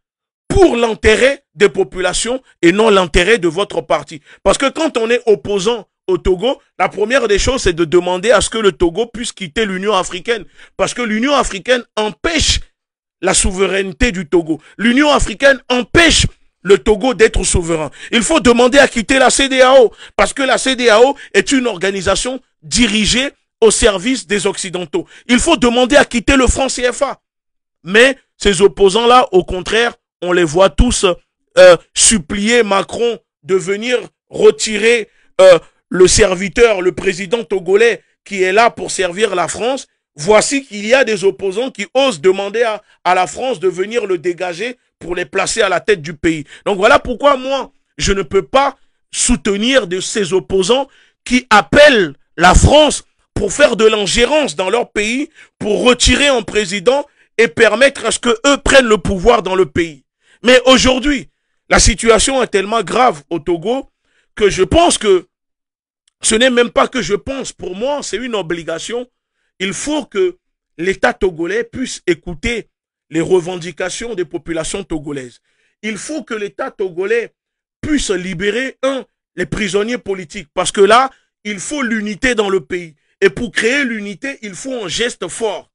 A: pour l'intérêt des populations et non l'intérêt de votre parti. Parce que quand on est opposant au Togo, la première des choses, c'est de demander à ce que le Togo puisse quitter l'Union africaine. Parce que l'Union africaine empêche la souveraineté du Togo. L'Union africaine empêche le Togo d'être souverain. Il faut demander à quitter la CDAO, parce que la CDAO est une organisation dirigée au service des Occidentaux. Il faut demander à quitter le franc CFA. Mais ces opposants-là, au contraire, on les voit tous euh, supplier Macron de venir retirer euh, le serviteur, le président togolais qui est là pour servir la France. Voici qu'il y a des opposants qui osent demander à, la France de venir le dégager pour les placer à la tête du pays. Donc voilà pourquoi moi, je ne peux pas soutenir de ces opposants qui appellent la France pour faire de l'ingérence dans leur pays, pour retirer un président et permettre à ce que eux prennent le pouvoir dans le pays. Mais aujourd'hui, la situation est tellement grave au Togo que je pense que ce n'est même pas que je pense, pour moi, c'est une obligation. Il faut que l'État togolais puisse écouter les revendications des populations togolaises. Il faut que l'État togolais puisse libérer, un, les prisonniers politiques, parce que là, il faut l'unité dans le pays. Et pour créer l'unité, il faut un geste fort.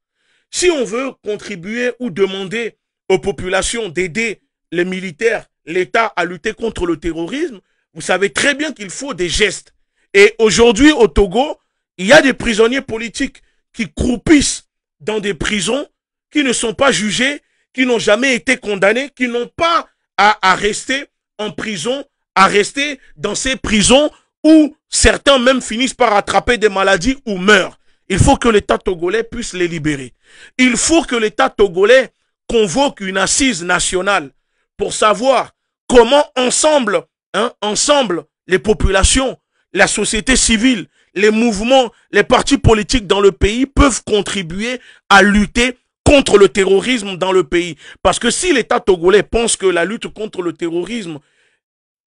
A: Si on veut contribuer ou demander aux populations d'aider les militaires, l'État à lutter contre le terrorisme, vous savez très bien qu'il faut des gestes. Et aujourd'hui, au Togo, il y a des prisonniers politiques qui croupissent dans des prisons, qui ne sont pas jugés, qui n'ont jamais été condamnés, qui n'ont pas à, rester en prison, à rester dans ces prisons où certains même finissent par attraper des maladies ou meurent. Il faut que l'État togolais puisse les libérer. Il faut que l'État togolais convoque une assise nationale pour savoir comment ensemble, hein, ensemble, les populations, la société civile, les mouvements, les partis politiques dans le pays peuvent contribuer à lutter contre le terrorisme dans le pays. Parce que si l'État togolais pense que la lutte contre le terrorisme,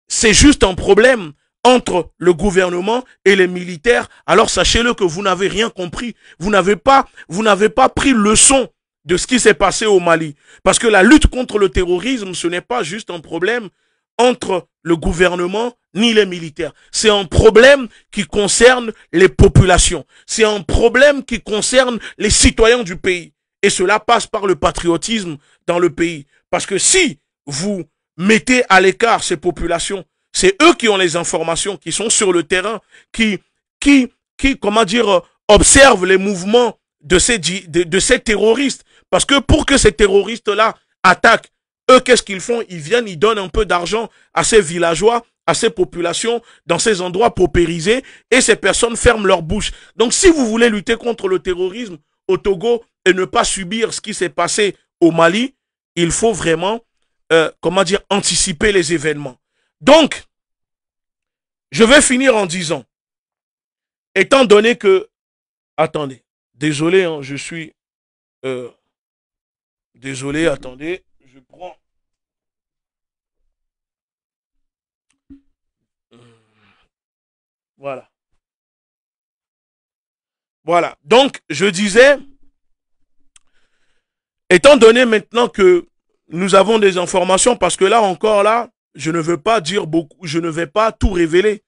A: c'est juste un problème entre le gouvernement et les militaires, alors sachez-le que vous n'avez rien compris. Vous n'avez pas, vous n'avez pas pris leçon de ce qui s'est passé au Mali. Parce que la lutte contre le terrorisme, ce n'est pas juste un problème entre le gouvernement ni les militaires. C'est un problème qui concerne les populations. C'est un problème qui concerne les citoyens du pays. Et cela passe par le patriotisme dans le pays. Parce que si vous mettez à l'écart ces populations, c'est eux qui ont les informations, qui sont sur le terrain, qui, qui, qui, comment dire, observent les mouvements de ces, de, de ces terroristes. Parce que pour que ces terroristes-là attaquent, eux, qu'est-ce qu'ils font Ils viennent, ils donnent un peu d'argent à ces villageois, à ces populations, dans ces endroits paupérisés, et ces personnes ferment leur bouche. Donc si vous voulez lutter contre le terrorisme au Togo et ne pas subir ce qui s'est passé au Mali, il faut vraiment, euh, comment dire, anticiper les événements. Donc, je vais finir en disant, étant donné que, attendez, désolé, hein, je suis, euh, désolé, attendez, je prends euh, Voilà. Voilà. Donc, je disais, étant donné maintenant que nous avons des informations, parce que là encore, là, je ne veux pas dire beaucoup, je ne vais pas tout révéler.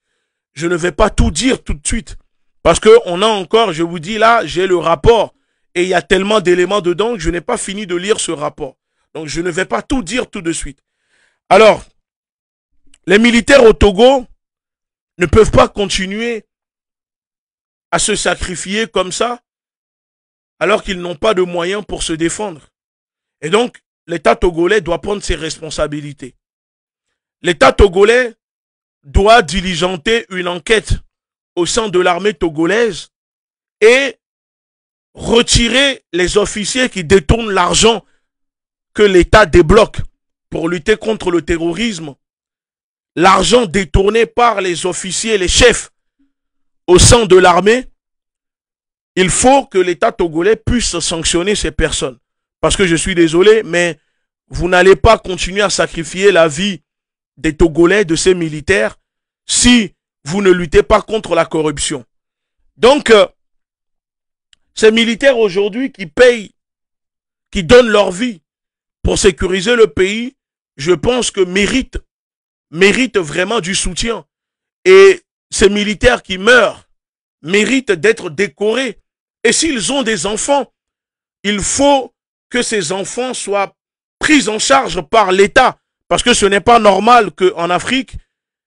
A: Je ne vais pas tout dire tout de suite. Parce que on a encore, je vous dis là, j'ai le rapport. Et il y a tellement d'éléments dedans que je n'ai pas fini de lire ce rapport. Donc je ne vais pas tout dire tout de suite. Alors, les militaires au Togo ne peuvent pas continuer à se sacrifier comme ça alors qu'ils n'ont pas de moyens pour se défendre. Et donc, l'État togolais doit prendre ses responsabilités l'État togolais doit diligenter une enquête au sein de l'armée togolaise et retirer les officiers qui détournent l'argent que l'État débloque pour lutter contre le terrorisme. L'argent détourné par les officiers, les chefs au sein de l'armée, il faut que l'État togolais puisse sanctionner ces personnes. Parce que je suis désolé, mais vous n'allez pas continuer à sacrifier la vie des Togolais, de ces militaires, si vous ne luttez pas contre la corruption. Donc, euh, ces militaires aujourd'hui qui payent, qui donnent leur vie pour sécuriser le pays, je pense que méritent, méritent vraiment du soutien. Et ces militaires qui meurent méritent d'être décorés. Et s'ils ont des enfants, il faut que ces enfants soient pris en charge par l'État parce que ce n'est pas normal qu'en Afrique,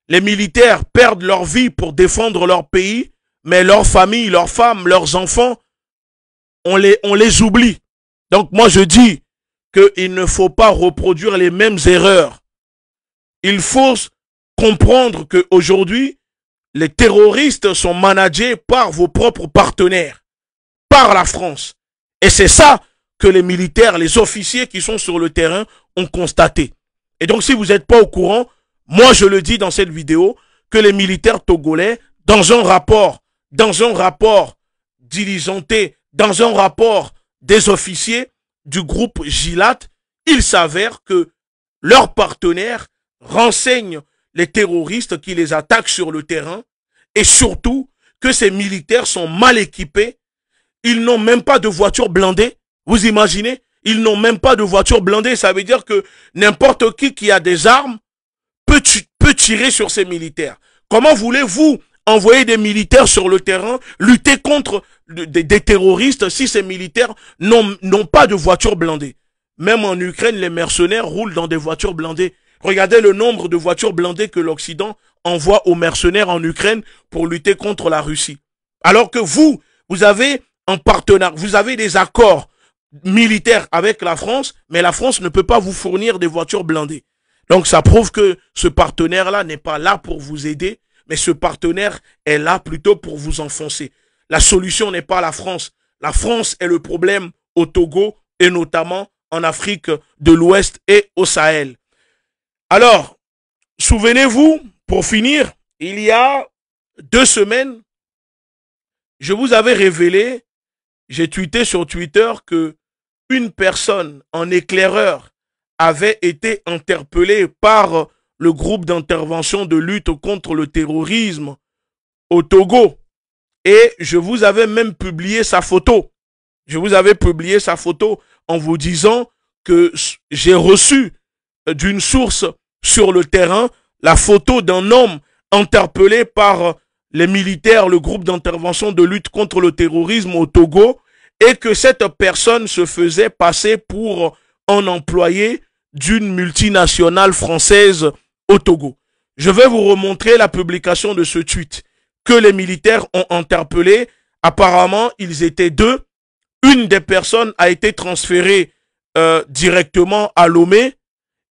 A: les militaires perdent leur vie pour défendre leur pays, mais leurs familles, leurs femmes, leurs enfants, on les, on les oublie. Donc moi je dis qu'il ne faut pas reproduire les mêmes erreurs. Il faut comprendre qu'aujourd'hui, les terroristes sont managés par vos propres partenaires, par la France. Et c'est ça que les militaires, les officiers qui sont sur le terrain ont constaté. Et donc, si vous n'êtes pas au courant, moi, je le dis dans cette vidéo, que les militaires togolais, dans un rapport, dans un rapport diligenté, dans un rapport des officiers du groupe Gilat, il s'avère que leurs partenaires renseignent les terroristes qui les attaquent sur le terrain et surtout que ces militaires sont mal équipés. Ils n'ont même pas de voiture blindée. Vous imaginez ils n'ont même pas de voitures blindées. Ça veut dire que n'importe qui qui a des armes peut, tirer sur ces militaires. Comment voulez-vous envoyer des militaires sur le terrain, lutter contre des, terroristes si ces militaires n'ont pas de voitures blindées Même en Ukraine, les mercenaires roulent dans des voitures blindées. Regardez le nombre de voitures blindées que l'Occident envoie aux mercenaires en Ukraine pour lutter contre la Russie. Alors que vous, vous avez un partenaire, vous avez des accords militaire avec la France, mais la France ne peut pas vous fournir des voitures blindées. Donc ça prouve que ce partenaire-là n'est pas là pour vous aider, mais ce partenaire est là plutôt pour vous enfoncer. La solution n'est pas la France. La France est le problème au Togo et notamment en Afrique de l'Ouest et au Sahel. Alors, souvenez-vous, pour finir, il y a deux semaines, je vous avais révélé, j'ai tweeté sur Twitter que une personne en éclaireur avait été interpellée par le groupe d'intervention de lutte contre le terrorisme au Togo. Et je vous avais même publié sa photo. Je vous avais publié sa photo en vous disant que j'ai reçu euh, d'une source sur le terrain la photo d'un homme interpellé par euh, les militaires, le groupe d'intervention de lutte contre le terrorisme au Togo, et que cette personne se faisait passer pour un employé d'une multinationale française au Togo. Je vais vous remontrer la publication de ce tweet que les militaires ont interpellé. Apparemment, ils étaient deux. Une des personnes a été transférée euh, directement à Lomé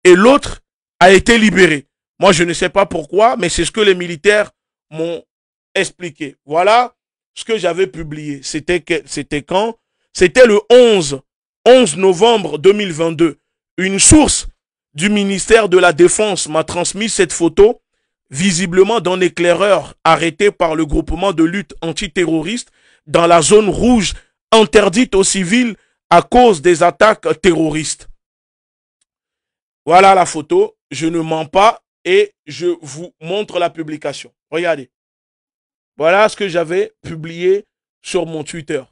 A: et l'autre a été libérée. Moi, je ne sais pas pourquoi, mais c'est ce que les militaires m'ont expliqué. Voilà ce que j'avais publié. C'était c'était quand C'était le 11 11 novembre 2022. Une source du ministère de la Défense m'a transmis cette photo visiblement d'un éclaireur arrêté par le groupement de lutte antiterroriste dans la zone rouge interdite aux civils à cause des attaques terroristes. Voilà la photo, je ne mens pas et je vous montre la publication. Regardez. Voilà ce que j'avais publié sur mon Twitter.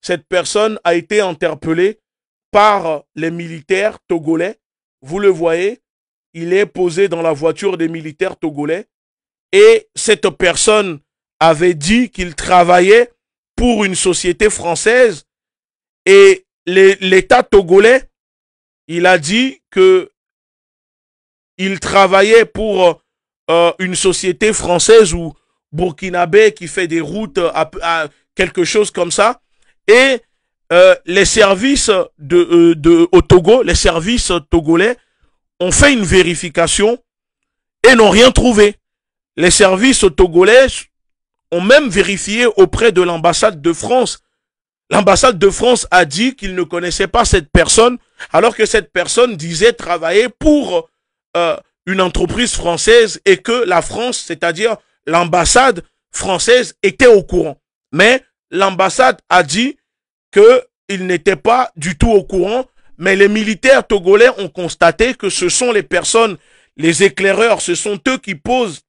A: Cette personne a été interpellée par les militaires togolais. Vous le voyez, il est posé dans la voiture des militaires togolais. Et cette personne avait dit qu'il travaillait pour une société française. Et l'État togolais, il a dit que il travaillait pour euh, une société française ou burkinabé qui fait des routes à, quelque chose comme ça. Et euh, les services euh, de, au Togo, les services togolais ont fait une vérification et n'ont rien trouvé. Les services togolais ont même vérifié auprès de l'ambassade de France. L'ambassade de France a dit qu'il ne connaissait pas cette personne, alors que cette personne disait travailler pour euh, une entreprise française et que la France, c'est-à-dire l'ambassade française était au courant. Mais l'ambassade a dit qu'il n'était pas du tout au courant, mais les militaires togolais ont constaté que ce sont les personnes, les éclaireurs, ce sont eux qui posent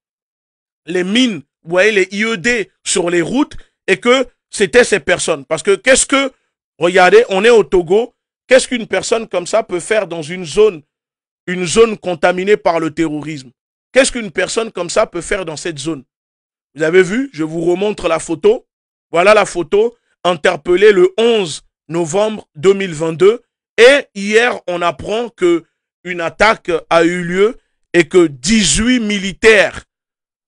A: les mines, vous voyez, les IED sur les routes, et que c'était ces personnes. Parce que qu'est-ce que, regardez, on est au Togo, qu'est-ce qu'une personne comme ça peut faire dans une zone, une zone contaminée par le terrorisme Qu'est-ce qu'une personne comme ça peut faire dans cette zone Vous avez vu, je vous remontre la photo. Voilà la photo interpellée le 11 novembre 2022. Et hier, on apprend que une attaque a eu lieu et que 18 militaires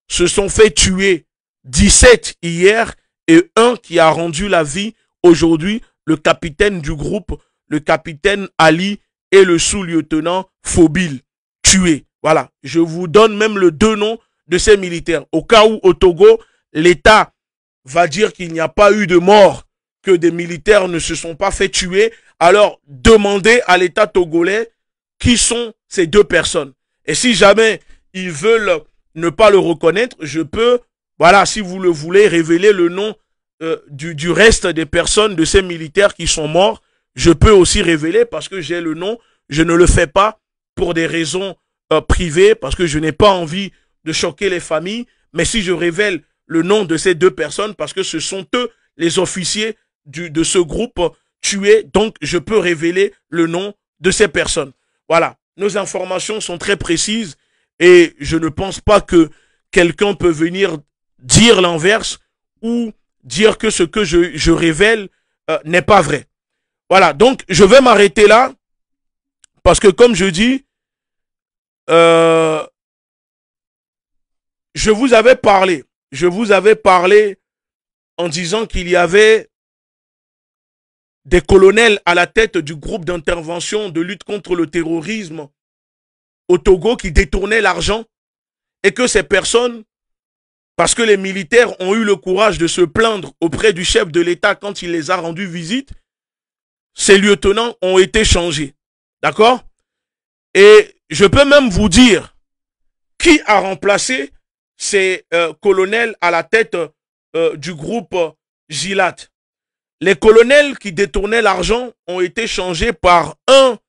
A: se sont fait tuer. 17 hier et un qui a rendu la vie aujourd'hui, le capitaine du groupe, le capitaine Ali et le sous-lieutenant Fobil, tués. Voilà, je vous donne même le deux noms de ces militaires. Au cas où au Togo, l'État va dire qu'il n'y a pas eu de mort, que des militaires ne se sont pas fait tuer, alors demandez à l'État togolais qui sont ces deux personnes. Et si jamais ils veulent ne pas le reconnaître, je peux, voilà, si vous le voulez, révéler le nom euh, du reste des personnes, de ces militaires qui sont morts. Je peux aussi révéler parce que j'ai le nom. Je ne le fais pas pour des raisons euh, privé parce que je n'ai pas envie de choquer les familles. Mais si je révèle le nom de ces deux personnes, parce que ce sont eux les officiers du, de ce groupe tué, donc je peux révéler le nom de ces personnes. Voilà, nos informations sont très précises et je ne pense pas que quelqu'un peut venir dire l'inverse ou dire que ce que je, révèle euh, n'est pas vrai. Voilà, donc je vais m'arrêter là parce que comme je dis, euh, je vous avais parlé, je vous avais parlé en disant qu'il y avait des colonels à la tête du groupe d'intervention de lutte contre le terrorisme au Togo qui détournaient l'argent et que ces personnes, parce que les militaires ont eu le courage de se plaindre auprès du chef de l'État quand il les a rendus visite, ces lieutenants ont été changés. D'accord et je peux même vous dire qui a remplacé ces euh, colonels à la tête euh, du groupe euh, Gilat. Les colonels qui détournaient l'argent ont été changés par un,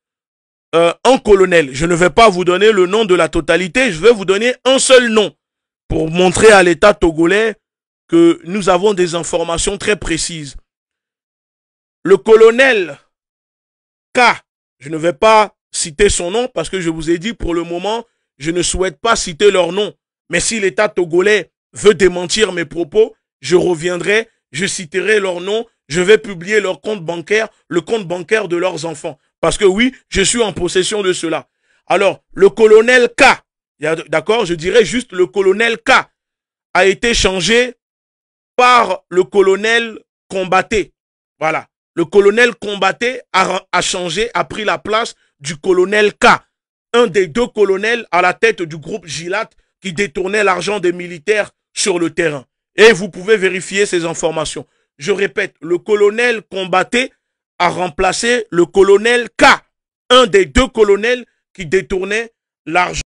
A: un colonel. Je ne vais pas vous donner le nom de la totalité, je vais vous donner un seul nom pour montrer à l'État togolais que nous avons des informations très précises. Le colonel K, je ne vais pas citer son nom parce que je vous ai dit pour le moment, je ne souhaite pas citer leur nom. Mais si l'État togolais veut démentir mes propos, je reviendrai, je citerai leur nom, je vais publier leur compte bancaire, le compte bancaire de leurs enfants. Parce que oui, je suis en possession de cela. Alors, le colonel K, d'accord, je dirais juste le colonel K a été changé par le colonel Combatté. Voilà. Le colonel Combatté a, a changé, a pris la place du colonel K, un des deux colonels à la tête du groupe Gilat qui détournait l'argent des militaires sur le terrain. Et vous pouvez vérifier ces informations. Je répète, le colonel combatté a remplacé le colonel K, un des deux colonels qui détournait l'argent.